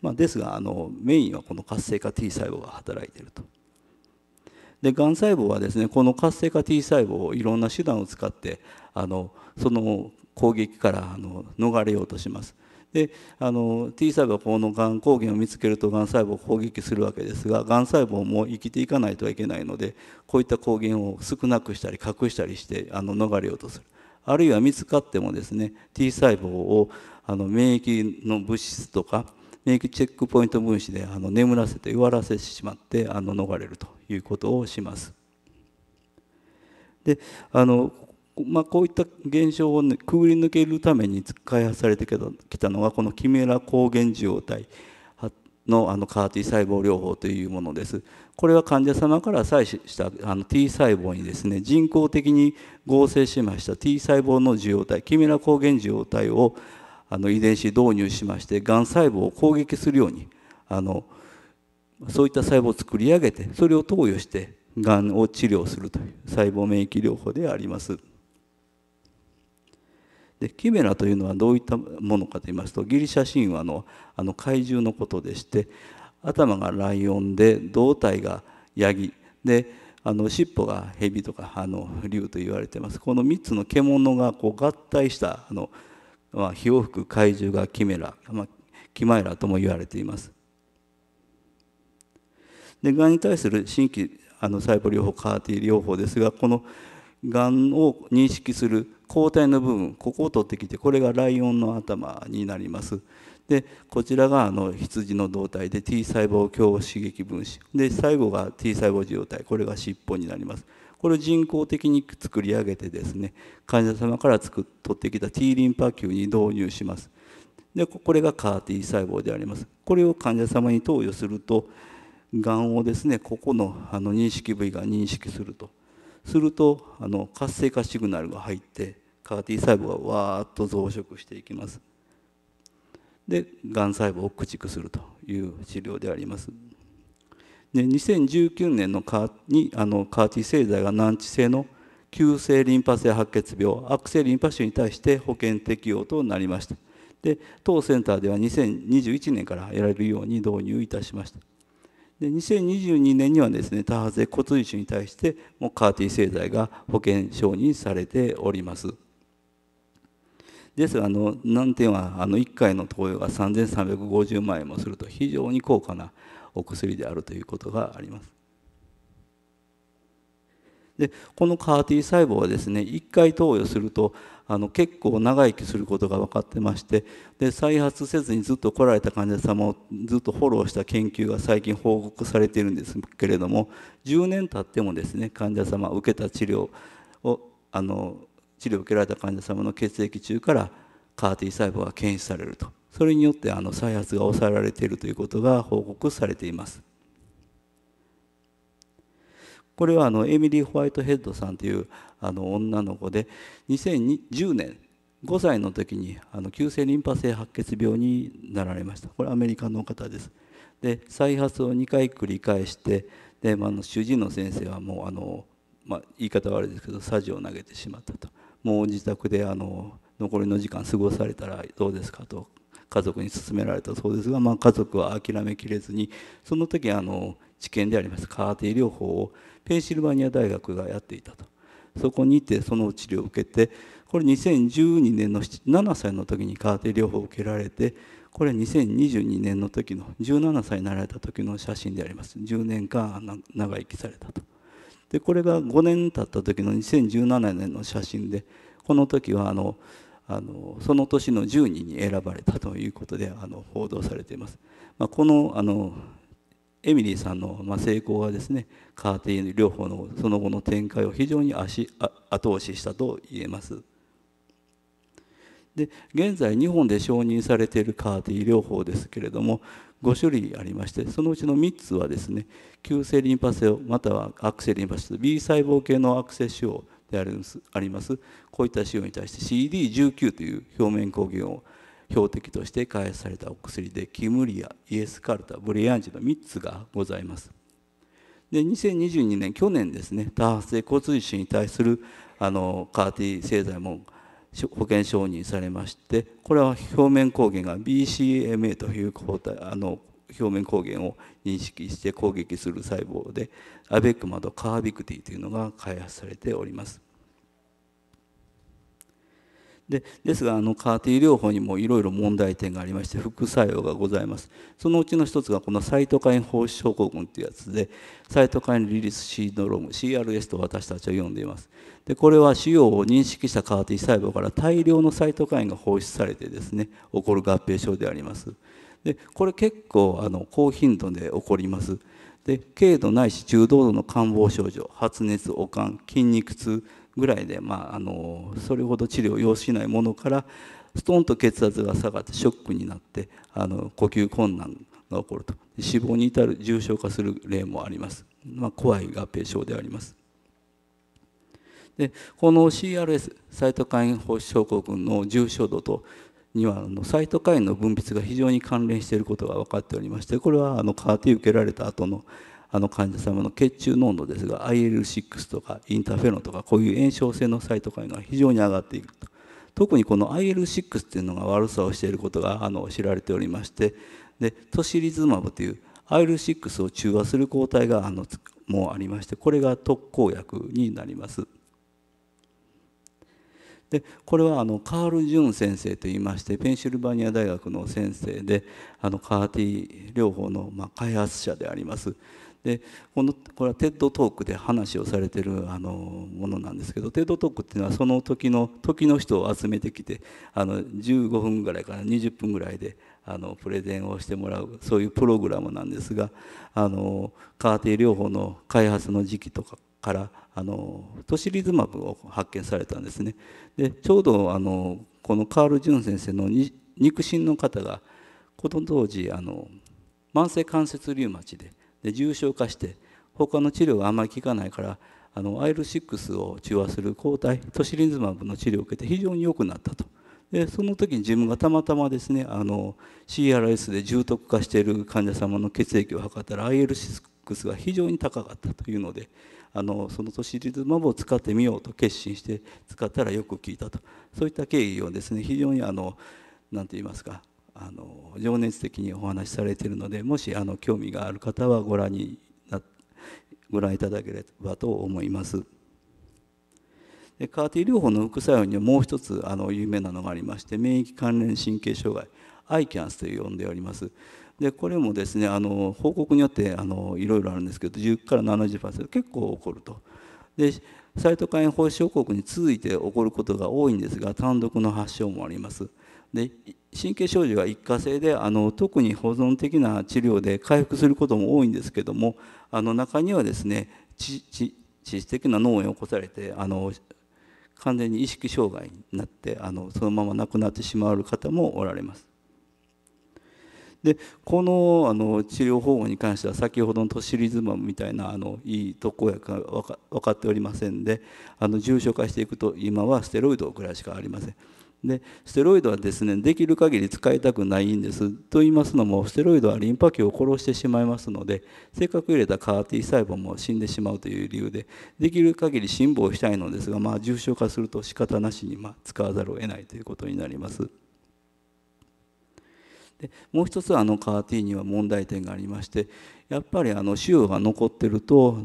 まあ、ですがあのメインはこの活性化 T 細胞が働いていると。でがん細胞はですねこの活性化 T 細胞をいろんな手段を使ってあのその攻撃からあの逃れようとします。であの T 細胞このがん抗原を見つけるとがん細胞を攻撃するわけですががん細胞も生きていかないといけないのでこういった抗原を少なくしたり隠したりしてあの逃れようとするあるいは見つかってもですね T 細胞をあの免疫の物質とか免疫チェックポイント分子であの眠らせて弱らせてしまってあの逃れるということをします。であのまあ、こういった現象を、ね、くぐり抜けるために開発されてきたのがこのキメラ抗原受容体のあの CAR-T 細胞療法というものです。これは患者様から採取したあの T 細胞にですね人工的に合成しました T 細胞の受容体キメラ抗原受容体をあの遺伝子導入しましてがん細胞を攻撃するようにあのそういった細胞を作り上げてそれを投与してがんを治療するという細胞免疫療法であります。でキメラというのはどういったものかといいますとギリシャ神話のあの怪獣のことでして頭がライオンで胴体がヤギであの尻尾が蛇とかあの竜と言われてますこの3つの獣がこう合体したあの、まあ、火を吹く怪獣がキメラ、まあ、キマイラとも言われています。でがんに対する新規あの細胞療法カーティ療法ですがこのがんを認識する抗体の部分ここを取ってきてこれがライオンの頭になります。でこちらがあの羊の胴体で T 細胞強刺激分子で最後が T 細胞受容体これが尻尾になります。これを人工的に作り上げてですね患者様から作取ってきた T リンパ球に導入します。でこれが CAR-T 細胞であります。これを患者様に投与するとがんをですねここのあの認識部位が認識すると。するとあの活性化シグナルが入ってカーティ細胞がわーっと増殖していきますでがん細胞を駆逐するという治療でありますで2019年のカにあのカー T 製剤が難治性の急性リンパ性白血病悪性リンパ腫に対して保険適用となりましたで当センターでは2021年からやられるように導入いたしましたで2022年にはですね多発性骨髄腫に対してもカーティ製剤が保険承認されております。ですがあの難点はあの1回の投与が3350万円もすると非常に高価なお薬であるということがあります。でこの CAR-T 細胞はですね1回投与するとあの結構長生きすることが分かってましてで再発せずにずっと来られた患者様をずっとフォローした研究が最近報告されているんですけれども10年経ってもですね患者様受けた治療をあの治療を受けられた患者様の血液中から CAR-T 細胞が検出されるとそれによってあの再発が抑えられているということが報告されています。これはあのエミリー・ホワイトヘッドさんというあの女の子で2010年5歳の時にあの急性リンパ性白血病になられましたこれアメリカの方ですで再発を2回繰り返してで、まあ、の主治医の先生はもうあの、まあ、言い方は悪いですけどサジを投げてしまったともう自宅であの残りの時間過ごされたらどうですかと家族に勧められたそうですが、まあ、家族は諦めきれずにその時あの治験でありますカーティ療法をペンシルバニア大学がやっていたと。そこにいてその治療を受けてこれ2012年の7歳の時にカーテ療法を受けられてこれ2022年の時の17歳になられた時の写真であります10年間長生きされたとでこれが5年経った時の2017年の写真でこの時はあのあのその年の10人に選ばれたということであの報道されています、まあ、このあのエミリーさんの、ま成功はですねカーティ療法のその後の展開を非常に足後押ししたと言えます。で現在日本で承認されているカーティ療法ですけれども5種類ありましてそのうちの3つはですね急性リンパ性または悪性リンパ性 B 細胞系の悪性腫瘍でありますこういった腫瘍に対して CD19 という表面抗原を標的として開発されたお薬でキムリアイエスカルタブリアンジの3つがございますで2022年去年ですね多発性交通事に対するあのカーティ製剤も保険承認されましてこれは表面抗原が BCMA という抗体あの表面抗原を認識して攻撃する細胞でアベックマとカービクティというのが開発されております。でですがあのカーティ療法にもいろいろ問題点がありまして副作用がございますそのうちの一つがこのサイトカイン放出症候群っていうやつでサイトカインリリースシドローム CRS と私たちは呼んでいますでこれは腫瘍を認識したカーティ細胞から大量のサイトカインが放出されてですね起こる合併症でありますでこれ結構あの高頻度で起こりますで軽度ないし中度の感冒症状発熱悪寒筋肉痛ぐらいで、まあ、あのそれほど治療を要しないものからストンと血圧が下がってショックになってあの呼吸困難が起こると死亡に至る重症化する例もあります、まあ、怖い合併症でありますでこの CRS サイトカイン放症候群の重症度とにはあのサイトカインの分泌が非常に関連していることが分かっておりましてこれはあの変わって受けられた後のあの患者様の血中濃度ですが IL6 とかインターフェロンとかこういう炎症性のサイトカインが非常に上がっていくと特にこの IL6 っていうのが悪さをしていることがあの知られておりましてでトシリズマブという IL6 を中和する抗体があのもありましてこれが特効薬になります。でこれはあのカール・ジュン先生といいましてペンシルバニア大学の先生であのカーティ療法のま開発者であります。でこのこれは TED トークで話をされてるあのものなんですけど TED トークっていうのはその時の時の人を集めてきてあの15分ぐらいから20分ぐらいであのプレゼンをしてもらうそういうプログラムなんですがあの c a 療法の開発の時期とかからあのトシリズマブを発見されたんですね。でちょうどあのこのカール・ジュン先生の肉親の方がこの当時あの慢性関節リウマチでで重症化して他の治療があんまり効かないからあの IL6 を中和する抗体トシリズマブの治療を受けて非常に良くなったとでその時に自分がたまたまですねあの CRS で重篤化している患者様の血液を測ったら IL6 が非常に高かったというのであのそのトシリズマブを使ってみようと決心して使ったらよく効いたとそういった経緯をですね非常にあの何て言いますかあの情熱的にお話しされているのでもしあの興味がある方はご覧にご覧いただければと思います。でカーティ療法の副作用にはもう一つあの有名なのがありまして免疫関連神経障害 ICANS と呼んでおります。でこれもですねあの報告によってあのいろいろあるんですけど10から70%結構起こると。でサイトカイン放出予告に続いて起こることが多いんですが単独の発症もあります。で神経症状は一過性であの特に保存的な治療で回復することも多いんですけどもあの中にはですね致死的な脳炎を起こされてあの完全に意識障害になってあのそのまま亡くなってしまう方もおられます。でこのあの治療方法に関しては先ほどのトシリズマムみたいなあのいい特効薬が分か分かっておりませんであの重症化していくと今はステロイドぐらいしかありません。でステロイドはですねできる限り使いたくないんですと言いますのもステロイドはリンパ球を殺してしまいますのでせっかく入れた CAR-T 細胞も死んでしまうという理由でできる限り辛抱したいのですが、まあ、重症化すると仕方なしに、ま使わざるを得ないということになります。でもう一つあの CAR-T には問題点がありましてやっぱりあの腫瘍が残ってると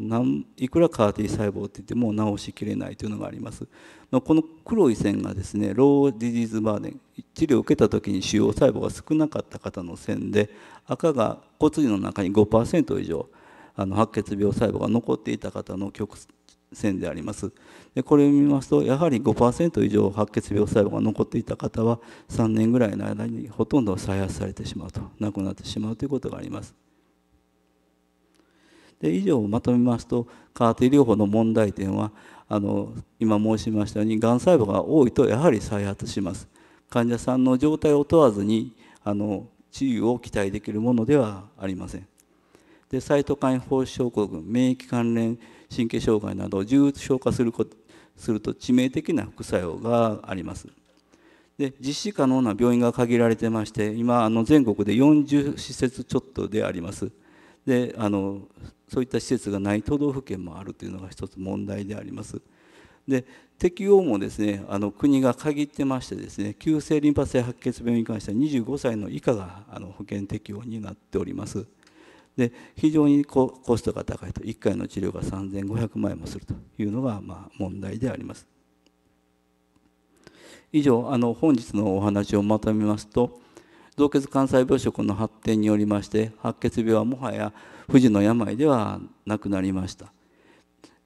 いくらカーティ細胞っていっても治しきれないというのがあります、まこの黒い線がですねローディジーズバーデン治療を受けた時に腫瘍細胞が少なかった方の線で赤が骨髄の中に5%以上あの白血病細胞が残っていた方の曲線でありますでこれを見ますとやはり5%以上白血病細胞が残っていた方は3年ぐらいの間にほとんど再発されてしまうと亡くなってしまうということがあります。で以上をまとめますとカーテ t 療法の問題点はあの今申しましたようにがん細胞が多いとやはり再発します患者さんの状態を問わずにあの治癒を期待できるものではありませんでサイトカイン放射症候群免疫関連神経障害などを重症化することすると致命的な副作用がありますで実施可能な病院が限られてまして今あの全国で40施設ちょっとでありますであのそういった施設がない都道府県もあるというのが一つ問題であります。で適用もですねあの国が限ってましてですね急性リンパ性白血病に関しては25歳の以下があの保険適用になっておりますで非常にコストが高いと1回の治療が3500万円もするというのがまあ問題であります以上あの本日のお話をまとめますと造血幹細胞食の発展によりまして白血病はもはや不治の病ではなくなりました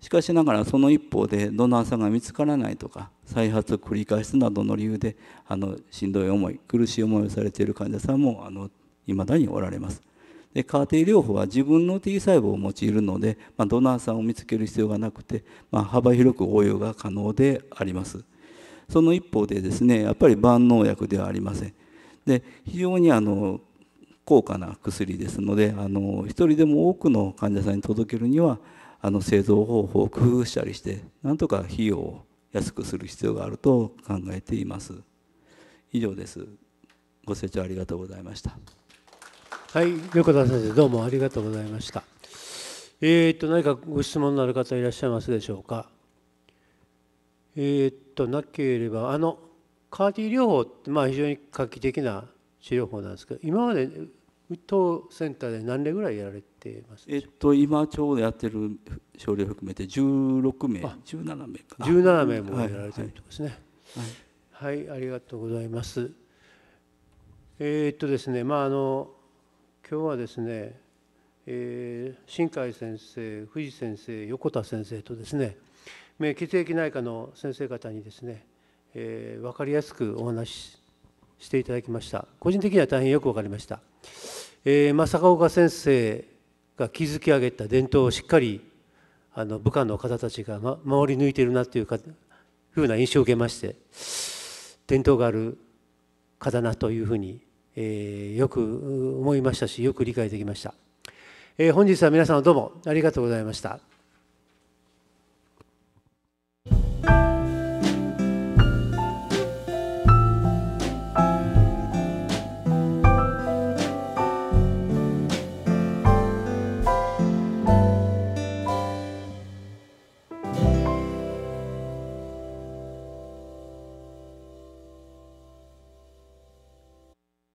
しかしながらその一方でドナーさんが見つからないとか再発を繰り返すなどの理由であのしんどい思い苦しい思いをされている患者さんもいまだにおられますでカーテ療法は自分の T 細胞を用いるので、まあ、ドナーさんを見つける必要がなくて、まあ、幅広く応用が可能でありますその一方でですねやっぱり万能薬ではありませんで非常にあの高価な薬ですのであの一人でも多くの患者さんに届けるにはあの製造方法を工夫したりしてなんとか費用を安くする必要があると考えています以上ですご清聴ありがとうございましたはい横田先生どうもありがとうございましたえー、っと何かご質問のある方いらっしゃいますでしょうかえー、っとなければあのカーティ療法ってまあ非常に画期的な治療法なんですけど今まで当センターで何例ぐらいやられてますえっと今ちょうどやってる症例含めて16名17名かな17名もやられてるっことですね、はい、はいはい、ありがとうございますえー、っとですねまああの今日はですね、えー、新海先生藤先生横田先生とですね血液内科の先生方にですねえー、分かりやすくお話ししていただきました個人的には大変よく分かりました、えー、正岡先生が築き上げた伝統をしっかりあの部下の方たちが、ま、守り抜いているなというかふうな印象を受けまして伝統がある方だというふうに、えー、よく思いましたしよく理解できました、えー、本日は皆様どうもありがとうございました